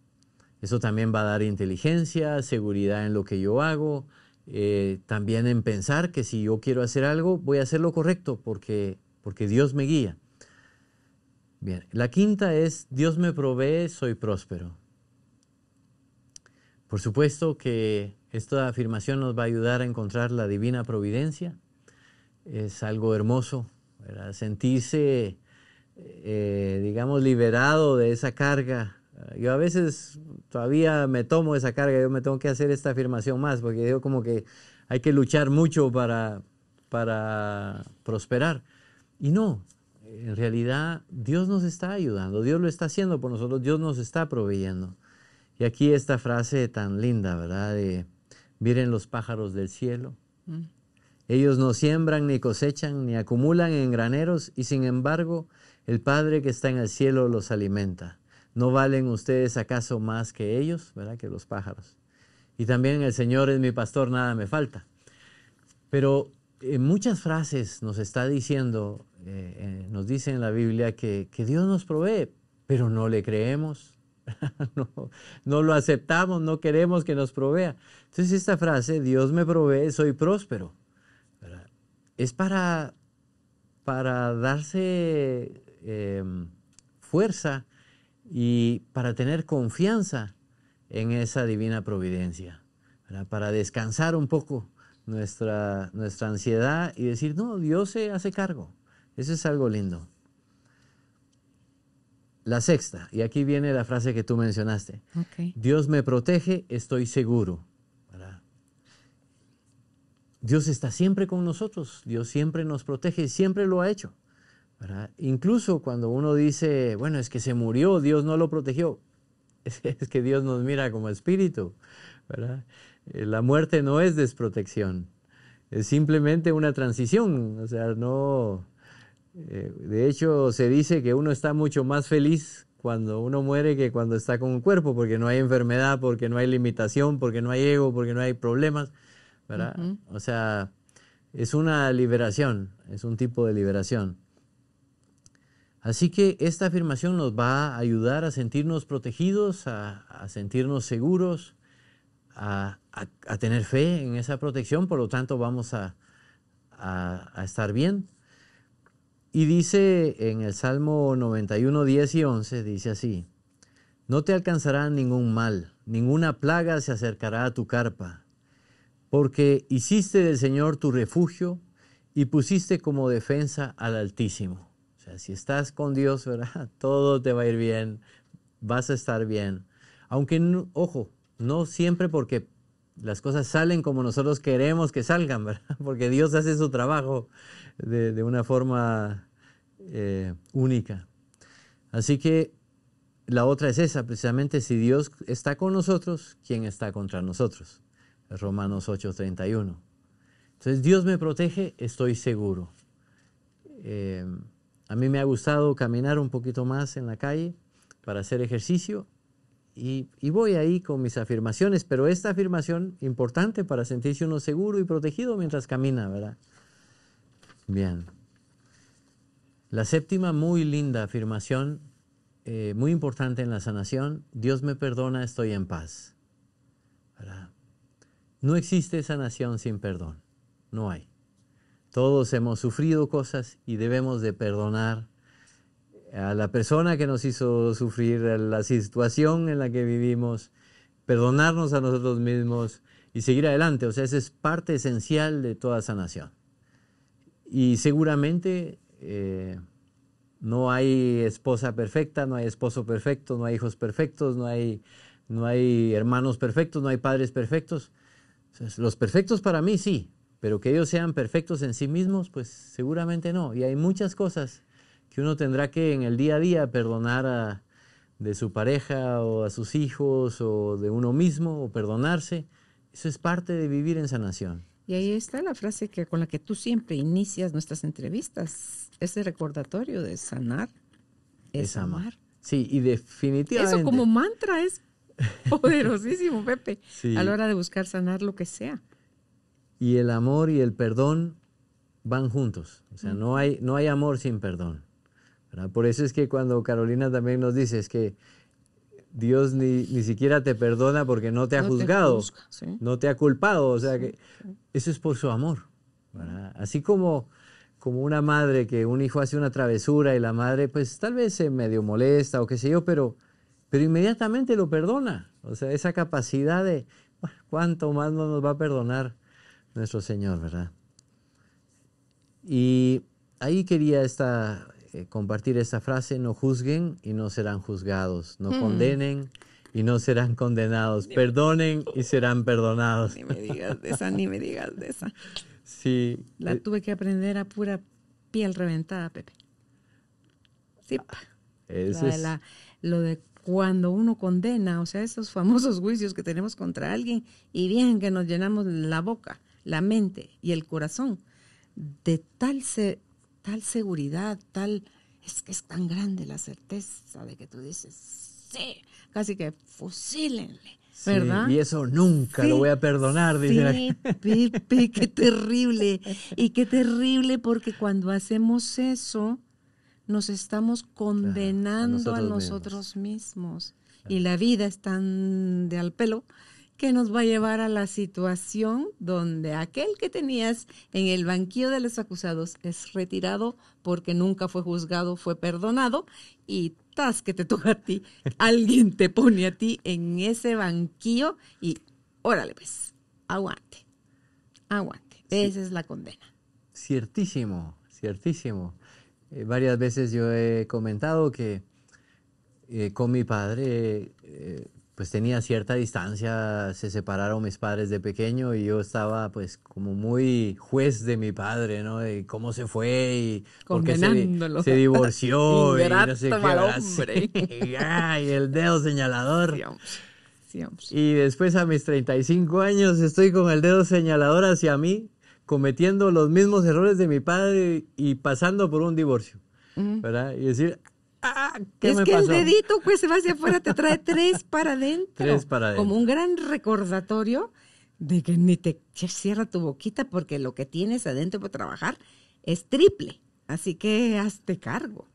Eso también va a dar inteligencia, seguridad en lo que yo hago, eh, también en pensar que si yo quiero hacer algo, voy a hacer lo correcto porque, porque Dios me guía. Bien, la quinta es, Dios me provee, soy próspero. Por supuesto que esta afirmación nos va a ayudar a encontrar la divina providencia. Es algo hermoso, sentirse, eh, digamos, liberado de esa carga. Yo a veces todavía me tomo esa carga, yo me tengo que hacer esta afirmación más, porque digo como que hay que luchar mucho para, para prosperar. Y no, en realidad Dios nos está ayudando, Dios lo está haciendo por nosotros, Dios nos está proveyendo. Y aquí esta frase tan linda, ¿verdad? De, miren los pájaros del cielo. Mm. Ellos no siembran, ni cosechan, ni acumulan en graneros, y sin embargo el Padre que está en el cielo los alimenta. ¿No valen ustedes acaso más que ellos, ¿verdad? Que los pájaros. Y también el Señor es mi pastor, nada me falta. Pero en eh, muchas frases nos está diciendo, eh, eh, nos dice en la Biblia que Dios nos provee, pero no le creemos (laughs) no, no lo aceptamos, no queremos que nos provea. Entonces esta frase, Dios me provee, soy próspero, es para, para darse em, fuerza y para tener confianza en esa divina providencia, para descansar un poco nuestra, nuestra ansiedad y decir, no, Dios se hace cargo. Eso es algo lindo. La sexta, y aquí viene la frase que tú mencionaste. Dios me protege, estoy seguro. Dios está siempre con nosotros, Dios siempre nos protege, siempre lo ha hecho. Incluso cuando uno dice, bueno, es que se murió, Dios no lo protegió, (laughs) es, que Dios nos mira como espíritu. Eh, la muerte no es desprotección, es simplemente una transición, o sea, no, eh, de hecho, se dice que uno está mucho más feliz cuando uno muere que cuando está con un cuerpo, porque no hay enfermedad, porque no hay limitación, porque no hay ego, porque no hay problemas, ¿verdad? O sea, es una liberación, es un tipo de liberación. Así que esta afirmación nos va a ayudar a sentirnos protegidos, a, sentirnos seguros, a, tener fe en esa protección, por lo tanto vamos a estar bien. Y dice en el Salmo 91, 10 y 11, dice así, no te alcanzará ningún mal, ninguna plaga se acercará a tu carpa, porque hiciste del Señor tu refugio y pusiste como defensa al Altísimo. O sea, si estás con Dios, ¿verdad? (laughs) Todo te va a ir bien, vas a estar bien. Aunque, ojo, no siempre porque las cosas salen como nosotros queremos que salgan, ¿verdad? (laughs) Porque Dios hace su trabajo de, una forma eh, única. Así que la otra es esa, precisamente si Dios está con nosotros, ¿quién está contra nosotros? Romanos 8:31. Entonces Dios me protege, estoy seguro. Eh, a mí me ha gustado caminar un poquito más en la calle para hacer ejercicio y, voy ahí con mis afirmaciones, pero esta afirmación importante para sentirse uno seguro y protegido mientras camina, ¿verdad? Bien. La séptima muy linda afirmación, eh, muy importante en la sanación, Dios me perdona, estoy en paz. No existe sanación sin perdón, no hay. Todos hemos sufrido cosas y debemos de perdonar a la persona que nos hizo sufrir, la situación en la que vivimos, perdonarnos a nosotros mismos y seguir adelante. O sea, esa es parte esencial de toda sanación. Y seguramente eh, no hay esposa perfecta, no hay esposo perfecto, no hay hijos perfectos, no hay, no hay hermanos perfectos, no hay padres perfectos. los perfectos para mí sí, pero que ellos sean perfectos en sí mismos, pues seguramente no. Y hay muchas cosas que uno tendrá que en el día a día perdonar a, de su pareja o a sus hijos o de uno mismo o perdonarse. Eso es parte de vivir en sanación. Y ahí está la frase que con la que tú siempre inicias nuestras entrevistas, ese recordatorio de sanar es, amar. Sí, y definitivamente. Eso como mantra es (laughs) poderosísimo, Pepe, a la hora de buscar sanar lo que sea. Y el amor y el perdón van juntos. O sea, no, hay, no hay amor sin perdón. Por eso es que cuando Carolina también nos dice es que Dios ni, siquiera te perdona porque no te ha juzgado, no te ha culpado, o sea que eso es por su amor. Así como, como una madre que un hijo hace una travesura y la madre pues tal vez se medio molesta o qué sé yo, pero, pero inmediatamente lo perdona. O sea, esa capacidad de, ¿cuánto más no nos va a perdonar nuestro Señor, verdad? Y ahí quería esta, eh, compartir esa frase, no juzguen y no serán juzgados, no mm. condenen y no serán condenados, perdonen y serán perdonados. Ni me digas de esa, ni me digas de esa. Sí. La eh, tuve que aprender a pura piel reventada, Pepe. Sí. lo de cuando uno condena, o sea, esos famosos juicios que tenemos contra alguien y bien que nos llenamos la boca, la mente y el corazón de tal se tal seguridad, tal... Es que es tan grande la certeza de que tú dices, sí, casi que fusílenle. ¿verdad? Y eso nunca lo voy a perdonar, dice. Sí, qué terrible. (laughs) Y qué terrible porque cuando hacemos eso, nos estamos condenando a nosotros, mismos. Y la vida es tan de al pelo que nos va a llevar a la situación donde aquel que tenías en el banquillo de los acusados es retirado porque nunca fue juzgado, fue perdonado y tas que te (laughs) toca a ti, alguien te pone a ti en ese banquillo y órale pues, aguante, aguante. Esa es la condena. Ciertísimo, ciertísimo. Eh, varias veces yo he comentado que eh, con mi padre eh, pues tenía cierta distancia, se separaron mis padres de pequeño y yo estaba pues como muy juez de mi padre, ¿no? De cómo se fue y por se, se divorció y no sé qué. (laughs) y el dedo señalador. y después a mis 35 años estoy con el dedo señalador hacia mí, cometiendo los mismos errores de mi padre y pasando por un divorcio. ¿verdad? Y decir, (laughs) es que el dedito pues se va hacia afuera, te trae tres para adentro. (laughs) Tres para Como un gran recordatorio de que ni te cierra tu boquita porque lo que tienes adentro para trabajar es triple. Así que hazte cargo.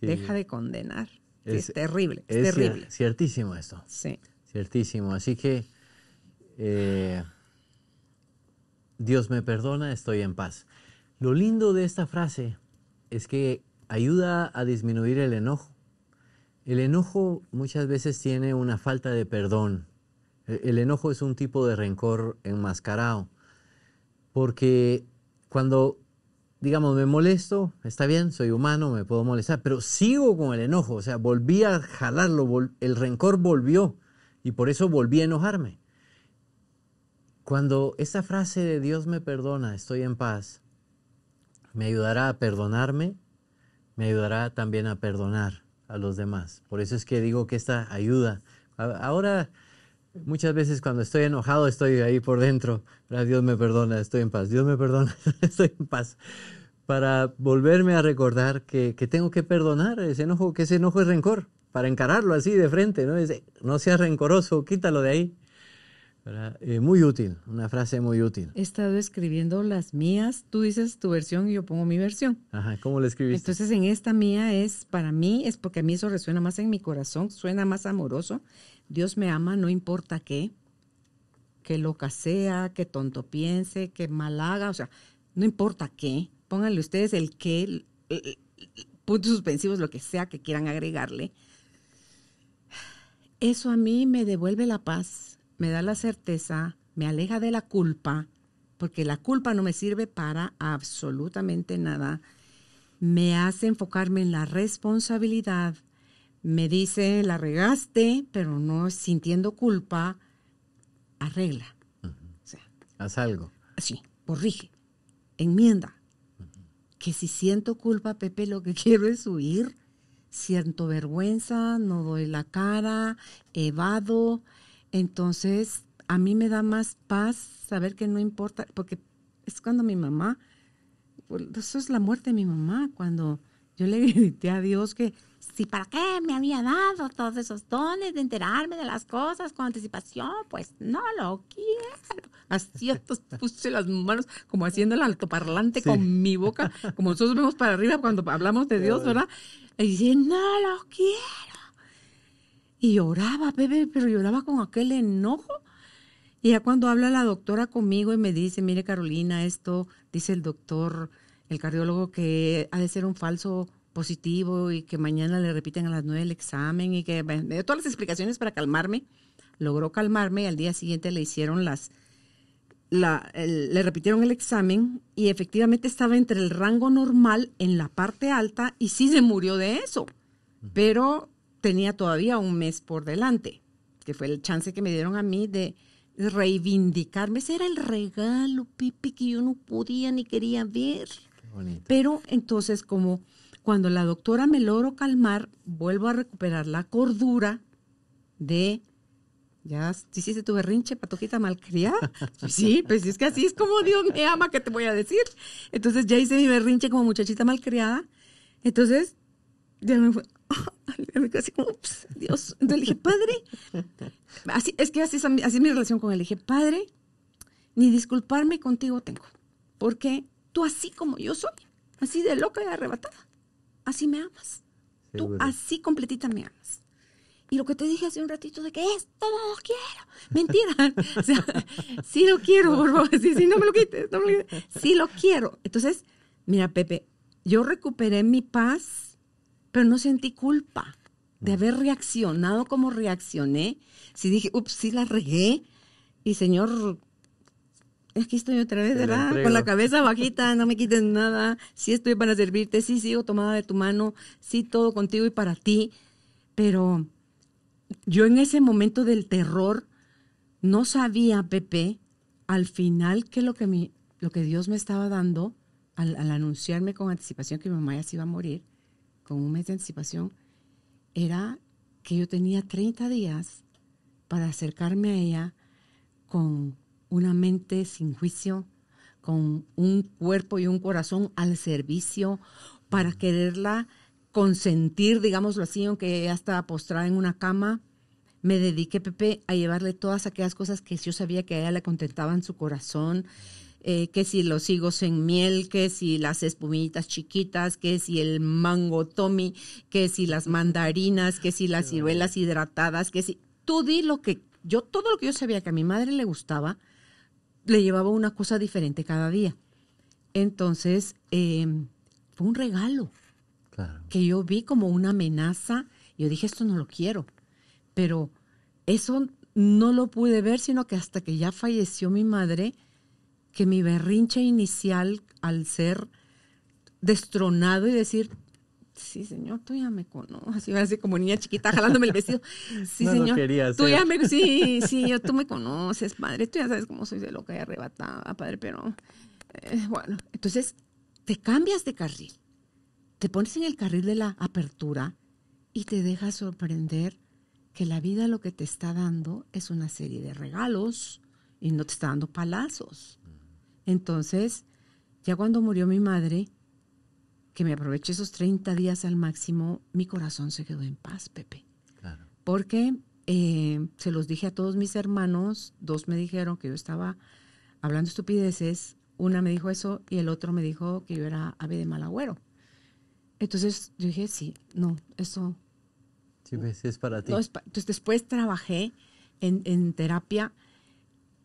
Deja de condenar. Es, terrible, es, terrible. Ciertísimo esto. Sí. Ciertísimo. Así que eh, Dios me perdona, estoy en paz. Lo lindo de esta frase es que ayuda a disminuir el enojo. El enojo muchas veces tiene una falta de perdón. E, el enojo es un tipo de rencor enmascarado. Porque cuando, digamos, me molesto, está bien, soy humano, me puedo molestar, pero sigo con el enojo. O sea, volví a jalarlo, el rencor volvió y por eso volví a enojarme. Cuando esta frase de Dios me perdona, estoy en paz, me ayudará a perdonarme me ayudará también a perdonar a los demás. Por eso es que digo que esta ayuda. Ahora, muchas veces cuando estoy enojado, estoy ahí por dentro. Ah, Dios me perdona, estoy en paz. Dios me perdona, (laughs) estoy en paz. Para volverme a recordar que, tengo que perdonar ese enojo, que ese enojo es rencor. Para encararlo así de frente, ¿no? Es, no seas rencoroso, quítalo de ahí. Eh, muy útil, una frase muy útil. He estado escribiendo las mías, tú dices tu versión y yo pongo mi versión. Ajá, ¿cómo la escribiste? Entonces en esta mía es, para mí, es porque a mí eso resuena más en mi corazón, suena más amoroso. Dios me ama, no importa qué, que loca sea, que tonto piense, que mal haga, o sea, no importa qué, pónganle ustedes el qué, puntos suspensivos, lo que sea que quieran agregarle. Eso a mí me devuelve la paz me da la certeza, me aleja de la culpa, porque la culpa no me sirve para absolutamente nada. Me hace enfocarme en la responsabilidad. Me dice, la regaste, pero no sintiendo culpa, arregla. Haz algo. Sí, corrige, enmienda. Que si siento culpa, Pepe, lo que (laughs) quiero es huir. Siento vergüenza, no doy la cara, evado, entonces, a mí me da más paz saber que no importa, porque es cuando mi mamá, pues, eso es la muerte de mi mamá, cuando yo le (laughs) grité a Dios que si para qué me había dado todos esos dones de enterarme de las cosas con anticipación, pues no lo quiero. Así (laughs) pues, puse las manos como haciendo el altoparlante con mi boca, como nosotros vemos para arriba cuando hablamos de Dios, ¿verdad? Y dije, no lo quiero. Y lloraba, bebé, pero lloraba con aquel enojo. Y ya cuando habla la doctora conmigo y me dice, mire Carolina, esto dice el doctor, el cardiólogo, que ha de ser un falso positivo y que mañana le repiten a las nueve el examen y que me dio todas las explicaciones para calmarme. Logró calmarme y al día siguiente le hicieron las, le repitieron el examen y efectivamente estaba entre el rango normal en la parte alta y sí se murió de eso. Pero tenía todavía un mes por delante, que fue el chance que me dieron a mí de reivindicarme. Ese era el regalo, Pipi, que yo no podía ni quería ver. Pero entonces, como cuando la doctora me logró calmar, vuelvo a recuperar la cordura de ya hiciste tu berrinche, patojita malcriada. (laughs) Sí, pues es que así es como Dios me ama, que te voy a decir. Entonces ya hice mi berrinche como muchachita malcriada. Entonces ya me fue. (laughs) Dios. Entonces le dije, padre, así, es que así es, así mi relación con él. Le dije, padre, ni disculparme contigo tengo, porque tú así como yo soy, así de loca y arrebatada, así me amas. tú así completita me amas. Y lo que te dije hace un ratito de que esto no lo quiero, mentira. (laughs) o sea, sí lo quiero, por favor, sí, lo no me lo quites. Sí lo quiero. Entonces, mira, Pepe, yo recuperé mi paz pero no sentí culpa de mm. haber reaccionado como reaccioné. Si dije, ups, sí la regué. Y Señor, aquí estoy otra vez, ¿verdad? Con la cabeza bajita, no me quiten nada. Sí estoy para servirte, sí sigo tomada de tu mano, sí todo contigo y para ti. Pero yo en ese momento del terror no sabía, Pepe, al final que lo que, mi, lo que Dios me estaba dando, al, al anunciarme con anticipación que mi mamá ya se iba a morir, con un mes de anticipación, era que yo tenía 30 días para acercarme a ella con una mente sin juicio, con un cuerpo y un corazón al servicio, para quererla consentir, digámoslo así, aunque ella estaba postrada en una cama. Me dediqué, Pepe, a llevarle todas aquellas cosas que yo sabía que a ella le contentaban su corazón, eh, que si los higos en miel, que si las espumitas chiquitas, que si el mango tommy, que si las mandarinas, que si las ciruelas hidratadas, que si tú di lo que yo todo lo que yo sabía que a mi madre le gustaba, le llevaba una cosa diferente cada día. Entonces em, fue un regalo claro. que yo vi como una amenaza. Yo dije esto no lo quiero, pero eso no lo pude ver sino que hasta que ya falleció mi madre que mi berrinche inicial al ser destronado y decir, sí, señor, tú ya me conoces. (laughs) Iba así como niña chiquita jalándome el vestido. (laughs) Sí, señor. tú ya me, (laughs) sí, sí, tú me conoces, padre. Tú ya sabes cómo soy de loca y arrebatada, padre, pero eh, bueno. Entonces, te cambias de carril. Te pones en el carril de la apertura y te dejas sorprender que la vida lo que te está dando es una serie de regalos y no te está dando palazos. Entonces, ya cuando murió mi madre, que me aproveché esos 30 días al máximo, mi corazón se quedó en paz, Pepe. Claro. Porque eh, se los dije a todos mis hermanos, dos me dijeron que yo estaba hablando estupideces, una me dijo eso y el otro me dijo que yo era ave de mal agüero. Entonces yo dije, sí, no, eso... Sí, pues, es para ti. Entonces después trabajé en terapia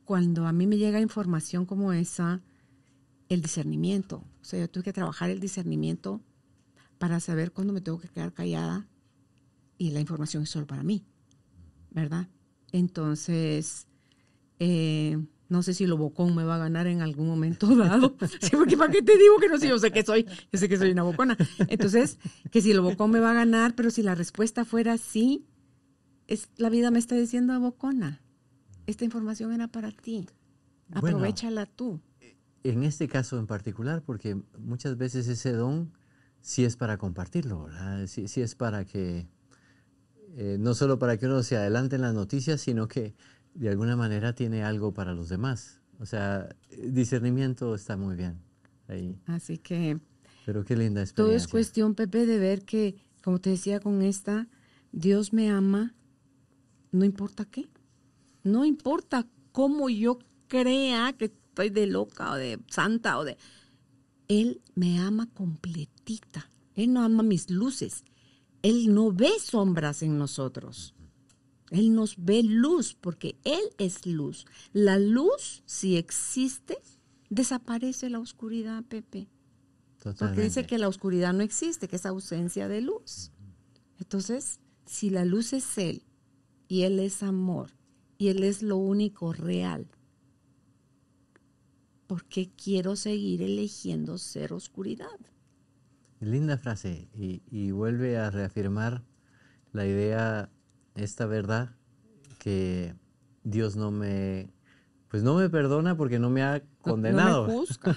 cuando a mí me llega información como esa, el discernimiento. O sea, yo tuve que trabajar el discernimiento para saber cuándo me tengo que quedar callada y la información es solo para mí, ¿verdad? Entonces, eh, no sé si lo bocón me va a ganar en algún momento (laughs) dado. porque ¿para qué te digo que no sé? Yo sé que soy, sé que soy una bocona. Entonces, que si lo bocón me va a ganar, pero si la respuesta fuera sí, es, la vida me está diciendo bocona. Esta información era para ti. Aprovechala tú. En este caso en particular, porque muchas veces ese don sí es para compartirlo, ¿verdad? Sí, es para que, eh, no solo para que uno se adelante en las noticias, sino que de alguna manera tiene algo para los demás. O sea, discernimiento está muy bien ahí. Así que... Pero qué linda experiencia. Todo es cuestión, Pepe, de ver que, como te decía con esta, Dios me ama, no importa qué. No importa cómo yo crea que estoy de loca o de santa o de... Él me ama completita. Él no ama mis luces. Él no ve sombras en nosotros. Él nos ve luz porque Él es luz. La luz, si existe, desaparece la oscuridad, Pepe. Porque dice que la oscuridad no existe, que es ausencia de luz. Entonces, si la luz es Él y Él es amor y Él es lo único real. Porque quiero seguir eligiendo ser oscuridad? Linda frase y, vuelve a reafirmar la idea, esta verdad, que Dios no me, pues no me perdona porque no me ha condenado,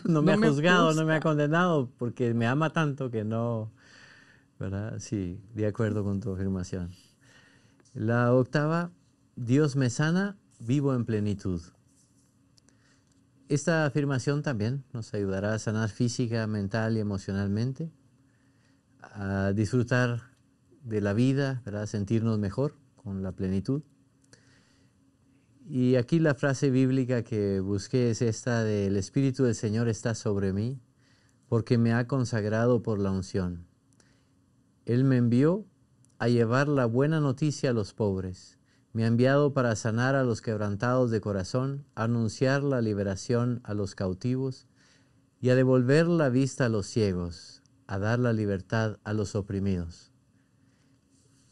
no, me, (laughs) ha juzgado, no me ha condenado porque me ama tanto que no, ¿verdad? Sí, de acuerdo con tu afirmación. La octava Dios me sana, vivo en plenitud. Esta afirmación también nos ayudará a sanar física, mental y emocionalmente, a disfrutar de la vida, a sentirnos mejor con la plenitud. Y aquí la frase bíblica que busqué es esta de, el Espíritu del Señor está sobre mí porque me ha consagrado por la unción. Él me envió a llevar la buena noticia a los pobres, me ha enviado para sanar a los quebrantados de corazón, a anunciar la liberación a los cautivos y a devolver la vista a los ciegos, a dar la libertad a los oprimidos.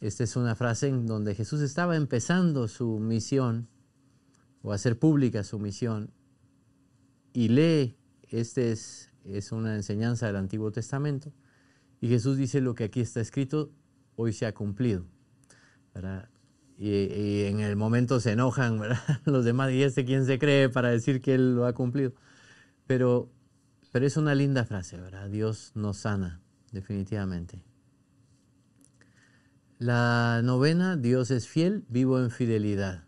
Esta es una frase en donde Jesús estaba empezando su misión o hacer pública su misión y lee, esta es, es una enseñanza del Antiguo Testamento, y Jesús dice lo que aquí está escrito, hoy se ha cumplido. ¿verdad? Y, en el momento se enojan (laughs) los demás y este quién se cree para decir que él lo ha cumplido. Pero, pero es una linda frase, ¿verdad? Dios nos sana, definitivamente. La novena, Dios es fiel, vivo en fidelidad.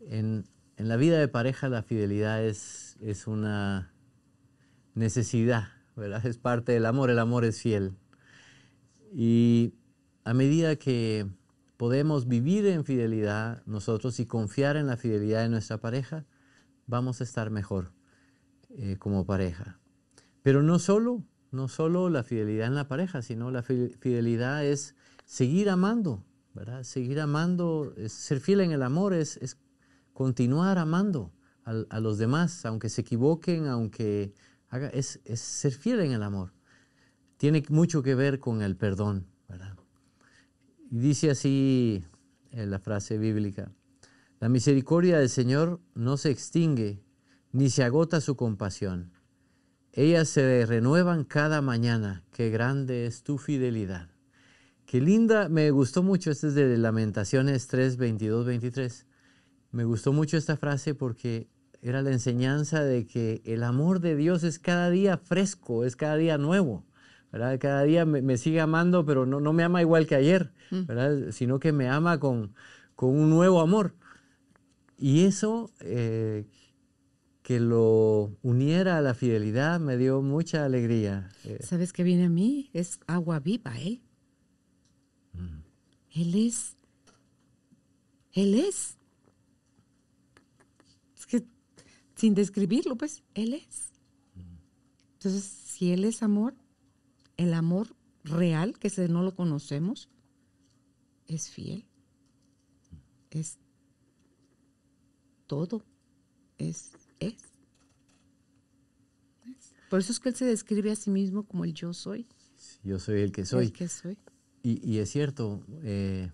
En, la vida de pareja la fidelidad es, es una necesidad, ¿verdad? Es parte del amor, el amor es fiel. Y a medida que podemos vivir en fidelidad nosotros y confiar en la fidelidad de nuestra pareja, vamos a estar mejor eh, como pareja. Pero no solo, no solo la fidelidad en la pareja, sino la fidelidad es seguir amando, ¿verdad? Seguir amando, ser fiel en el amor es, continuar amando a, los demás, aunque se equivoquen, aunque haga, es, es ser fiel en el amor. Tiene mucho que ver con el perdón, ¿verdad? Dice así en eh, la frase bíblica, la misericordia del Señor no se extingue, ni se agota su compasión. Ellas se renuevan cada mañana. Qué grande es tu fidelidad. Qué linda, me gustó mucho, este es de Lamentaciones 3, 22, 23. Me gustó mucho esta frase porque era la enseñanza de que el amor de Dios es cada día fresco, es cada día nuevo. Cada día me, sigue amando, pero no, no me ama igual que ayer, mm. Sino que me ama con, con un nuevo amor. Y eso, eh, que lo uniera a la fidelidad, me dio mucha alegría. Eh. ¿Sabes qué viene a mí? Es agua viva, Él. ¿eh? Mm. Él es. Él es. Es que, sin describirlo, pues, Él es. Mm. Entonces, si Él es amor, el amor real, que no lo conocemos, es fiel. Es todo. Es, es. Por eso es que él se describe a sí mismo como el yo soy. Yo soy el que soy. Y, es cierto, eh,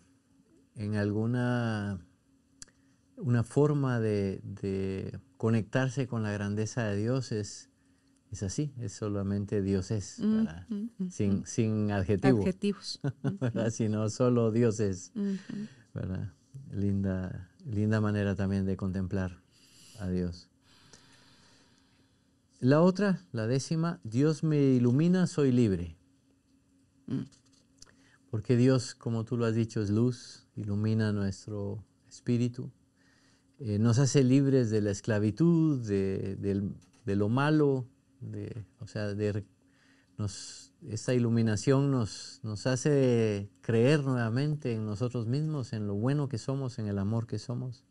en alguna una forma de, conectarse con la grandeza de Dios es es así, es solamente Dios es, mm, mm, mm, sin, adjetivos. (laughs) Sino solo Dios es, Linda, linda manera también de contemplar a Dios. La otra, la décima, Dios me ilumina, soy libre. Porque Dios, como tú lo has dicho, es luz, ilumina nuestro espíritu, eh, nos hace libres de la esclavitud, de, de lo malo, o sea, de, esta iluminación nos, nos hace creer nuevamente en nosotros mismos, en lo bueno que somos, en el amor que somos.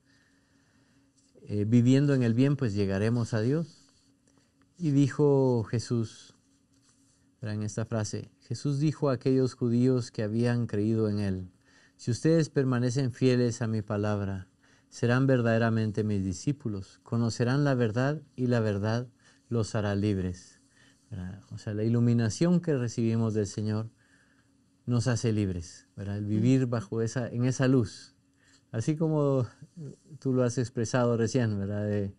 Eh, viviendo en el bien, pues llegaremos a Dios. Y dijo Jesús, en esta frase, Jesús dijo a aquellos judíos que habían creído en Él, si ustedes permanecen fieles a mi palabra, serán verdaderamente mis discípulos, conocerán la verdad y la verdad los hará libres. O sea, la iluminación que recibimos del Señor nos hace libres, el vivir bajo esa, en esa luz. Así como tú lo has expresado recién, ¿verdad?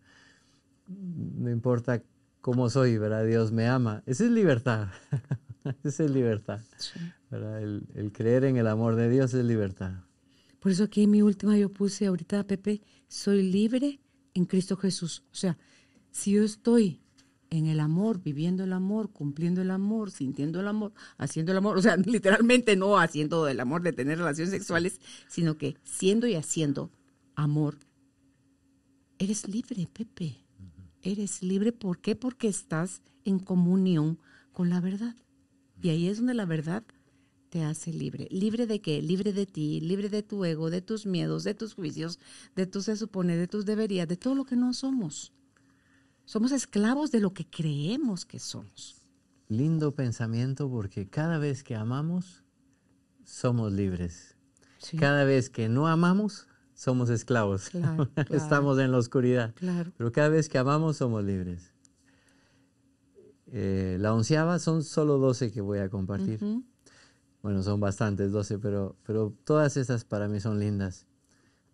no importa cómo soy, ¿verdad? Dios me ama. Esa es libertad. (laughs) Esa es libertad. el, creer en el amor de Dios es libertad. Por eso aquí en mi última yo puse ahorita, Pepe, soy libre en Cristo Jesús. O sea, si yo estoy en el amor, viviendo el amor, cumpliendo el amor, sintiendo el amor, haciendo el amor, o sea, (laughs) literalmente no haciendo el amor de tener relaciones sexuales, sino que siendo y haciendo amor, eres libre, Pepe. Eres libre, ¿por qué? Porque estás en comunión con la verdad. Y ahí es donde la verdad te hace libre. ¿Libre de qué? Libre de ti, libre de tu ego, de tus miedos, de tus juicios, de tus se supone, de tus deberías, de todo lo que no somos. Somos esclavos de lo que creemos que somos. Lindo pensamiento porque cada vez que amamos, somos libres. Cada vez que no amamos, somos esclavos. (laughs) Estamos en la oscuridad. Pero cada vez que amamos, somos libres. Eh, la onceava son solo doce que voy a compartir. Bueno, son bastantes, doce, pero, pero todas estas para mí son lindas.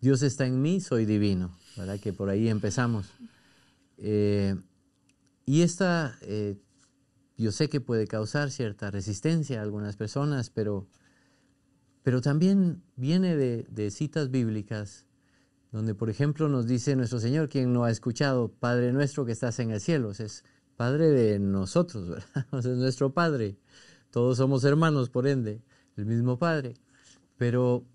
Dios está en mí, soy divino, ¿verdad? Que por ahí empezamos. Eh, y esta, eh, yo sé que puede causar cierta resistencia a algunas personas, pero, pero también viene de, citas bíblicas, donde por ejemplo nos dice nuestro Señor, quien no ha escuchado, Padre nuestro que estás en el cielo, es Padre de nosotros, (laughs) ¿verdad? es nuestro Padre. Todos somos hermanos, por ende, el mismo Padre. Pero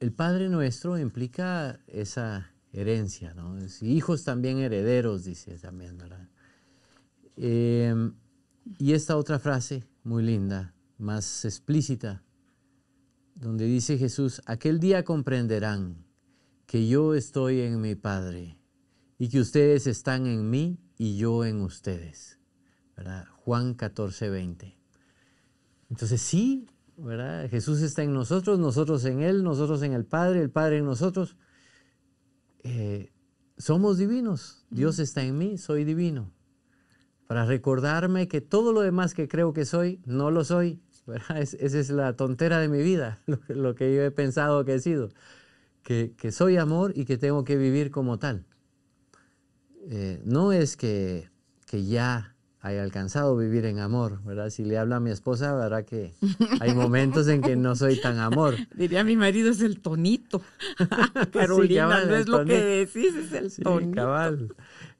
el Padre nuestro implica esa herencia, ¿no? hijos también herederos, dice también, ¿verdad? Em, y esta otra frase, muy linda, más explícita, donde dice Jesús, aquel día comprenderán que yo estoy en mi Padre y que ustedes están en mí y yo en ustedes. ¿verdad? Juan 14, 20. Entonces sí, ¿verdad? Jesús está en nosotros, nosotros en Él, nosotros en el Padre, el Padre en nosotros. Eh, somos divinos. Dios está en mí, soy divino. Para recordarme que todo lo demás que creo que soy, no lo soy. (laughs) esa es la tontera de mi vida, (laughs) lo, que yo he pensado que he sido. Que, soy amor y que tengo que vivir como tal. Eh, no es que ya hay alcanzado vivir en amor, ¿verdad? Si le habla a mi esposa, verá que hay momentos en que no soy tan amor. (laughs) Diría mi marido, es el tonito. (laughs) Carolina, no es lo que decís, es el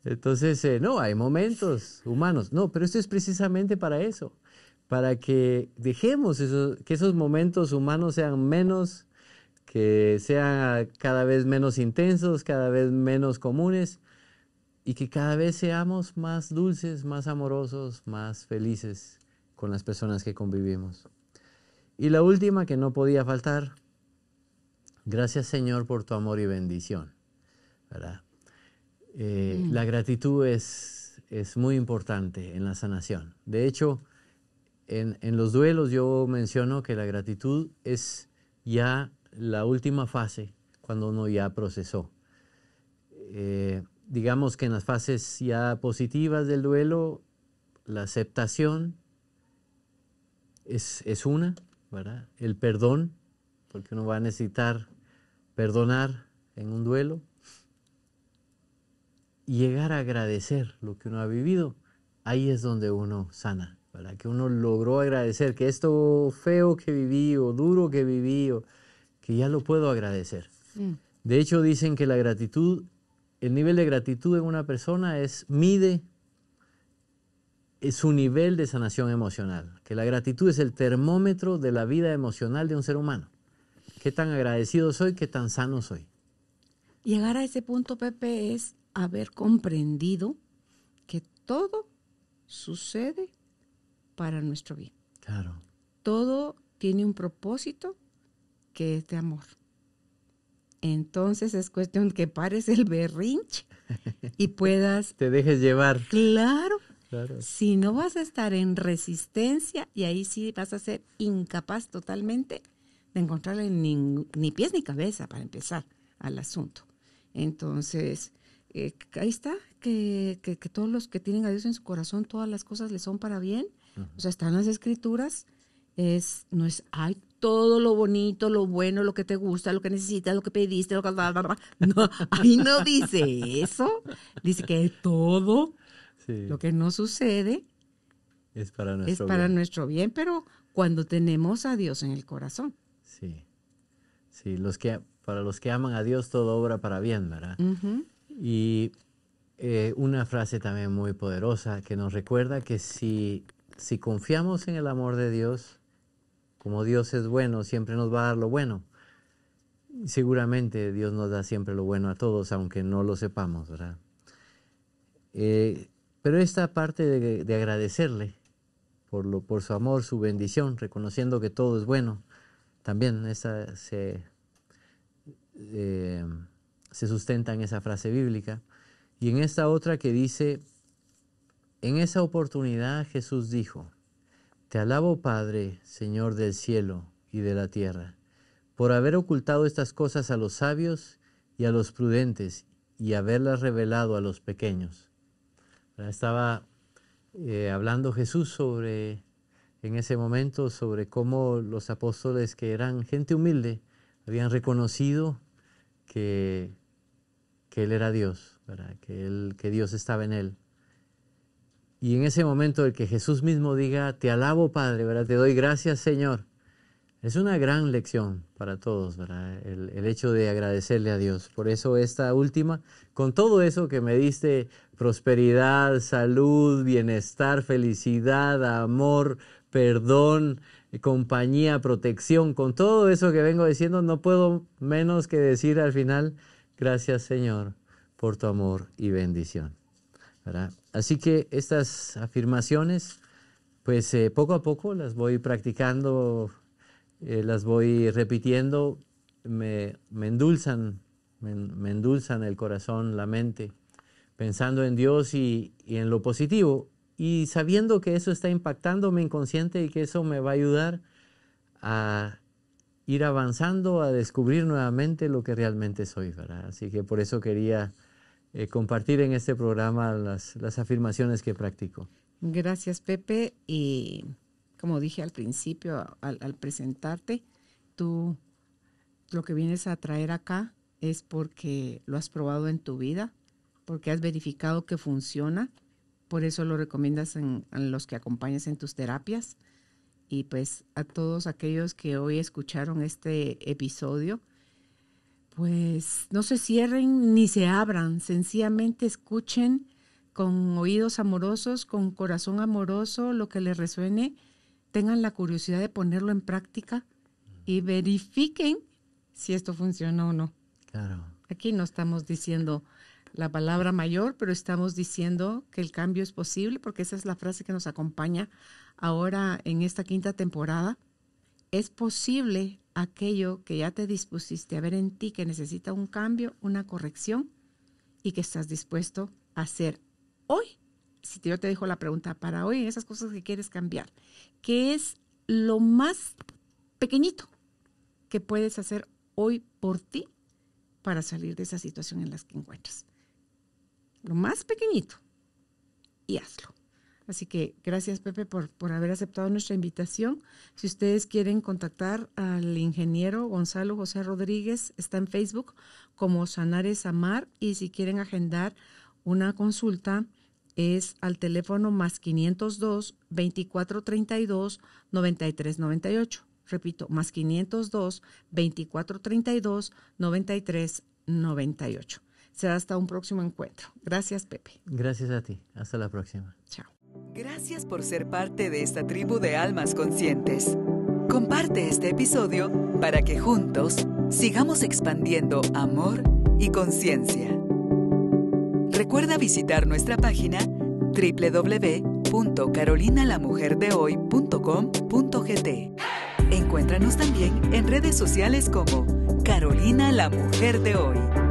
Entonces, eh, no, hay momentos humanos. No, pero esto es precisamente para eso, para que dejemos eso, que esos momentos humanos sean menos, que sean cada vez menos intensos, cada vez menos comunes y que cada vez seamos más dulces, más amorosos, más felices con las personas que convivimos. Y la última que no podía faltar, gracias Señor por tu amor y bendición. Eh, la gratitud es, es, muy importante en la sanación. De hecho, en, los duelos yo menciono que la gratitud es ya la última fase cuando uno ya procesó. Eh, digamos que en las fases ya positivas del duelo, la aceptación es, una, ¿verdad? El perdón, porque uno va a necesitar perdonar en un duelo. Y llegar a agradecer lo que uno ha vivido, ahí es donde uno sana, ¿verdad? Que uno logró agradecer que esto feo que viví o duro que viví, que ya lo puedo agradecer. Mm. De hecho, dicen que la gratitud el nivel de gratitud en una persona es mide su nivel de sanación emocional, que la gratitud es el termómetro de la vida emocional de un ser humano. Qué tan agradecido soy, qué tan sano soy. Llegar a ese punto, Pepe, es haber comprendido que todo sucede para nuestro bien. Claro. Todo tiene un propósito que es de amor entonces es cuestión que pares el berrinche y (laughs) puedas... Te dejes llevar. Claro. Si no vas a estar en resistencia y ahí sí vas a ser incapaz totalmente de encontrarle ni, pies ni cabeza para empezar al asunto. Entonces, eh, ahí está, que, todos los que tienen a Dios en su corazón, todas las cosas le son para bien. O sea, están las escrituras, es, no es, hay todo lo bonito, lo bueno, lo que te gusta, lo que necesitas, lo que pediste, lo que... No, ahí no dice eso. Dice que todo lo que no sucede es para, nuestro, es para bien. nuestro bien, pero cuando tenemos a Dios en el corazón. Sí, sí, los que, para los que aman a Dios todo obra para bien, ¿verdad? Y eh, una frase también muy poderosa que nos recuerda que si, si confiamos en el amor de Dios, como Dios es bueno, siempre nos va a dar lo bueno. Seguramente Dios nos da siempre lo bueno a todos, aunque no lo sepamos, ¿verdad? Eh, pero esta parte de, agradecerle por, su amor, su bendición, reconociendo que todo es bueno, también esa eh, se sustenta en esa frase bíblica. Y en esta otra que dice, en esa oportunidad Jesús dijo, te alabo, Padre, Señor del cielo y de la tierra, por haber ocultado estas cosas a los sabios y a los prudentes y haberlas revelado a los pequeños. Estaba eh, hablando Jesús sobre, en ese momento, sobre cómo los apóstoles que eran gente humilde habían reconocido que, Él era Dios, que Dios estaba en Él. Y en ese momento el que Jesús mismo diga, te alabo Padre, ¿verdad? Te doy gracias Señor. Es una gran lección para todos, ¿verdad? El, hecho de agradecerle a Dios. Por eso esta última, con todo eso que me diste, prosperidad, salud, bienestar, felicidad, amor, perdón, compañía, protección, con todo eso que vengo diciendo, no puedo menos que decir al final, gracias Señor por tu amor y bendición. ¿verdad? Así que estas afirmaciones, pues eh, poco a poco las voy practicando, eh, las voy repitiendo, me, me endulzan, me, endulzan el corazón, la mente, pensando en Dios y, en lo positivo y sabiendo que eso está impactando mi inconsciente y que eso me va a ayudar a ir avanzando, a descubrir nuevamente lo que realmente soy, ¿verdad? Así que por eso quería eh, compartir en este programa las, afirmaciones que practico. Gracias, Pepe. Y como dije al principio, al, presentarte, tú lo que vienes a traer acá es porque lo has probado en tu vida, porque has verificado que funciona, por eso lo recomiendas a los que acompañas en tus terapias. Y pues a todos aquellos que hoy escucharon este episodio, pues no se cierren ni se abran, sencillamente escuchen con oídos amorosos, con corazón amoroso, lo que les resuene, tengan la curiosidad de ponerlo en práctica y verifiquen si esto funciona o no. Claro. Aquí no estamos diciendo la palabra mayor, pero estamos diciendo que el cambio es posible, porque esa es la frase que nos acompaña ahora en esta quinta temporada. Es posible aquello que ya te dispusiste a ver en ti que necesita un cambio, una corrección y que estás dispuesto a hacer hoy. Si yo te dejo la pregunta para hoy, esas cosas que quieres cambiar, ¿qué es lo más pequeñito que puedes hacer hoy por ti para salir de esa situación en la que encuentras? Lo más pequeñito y hazlo. Así que gracias Pepe por, por haber aceptado nuestra invitación. Si ustedes quieren contactar al ingeniero Gonzalo José Rodríguez, está en Facebook como Sanares Amar y si quieren agendar una consulta es al teléfono más 502 2432 9398. Repito, más 502 2432 9398. Será hasta un próximo encuentro. Gracias, Pepe. Gracias a ti. Hasta la próxima. Chao. Gracias por ser parte de esta tribu de almas conscientes. Comparte este episodio para que juntos sigamos expandiendo amor y conciencia. Recuerda visitar nuestra página www.carolinalamujerdehoy.com.gt. Encuéntranos también en redes sociales como Carolina la Mujer de Hoy.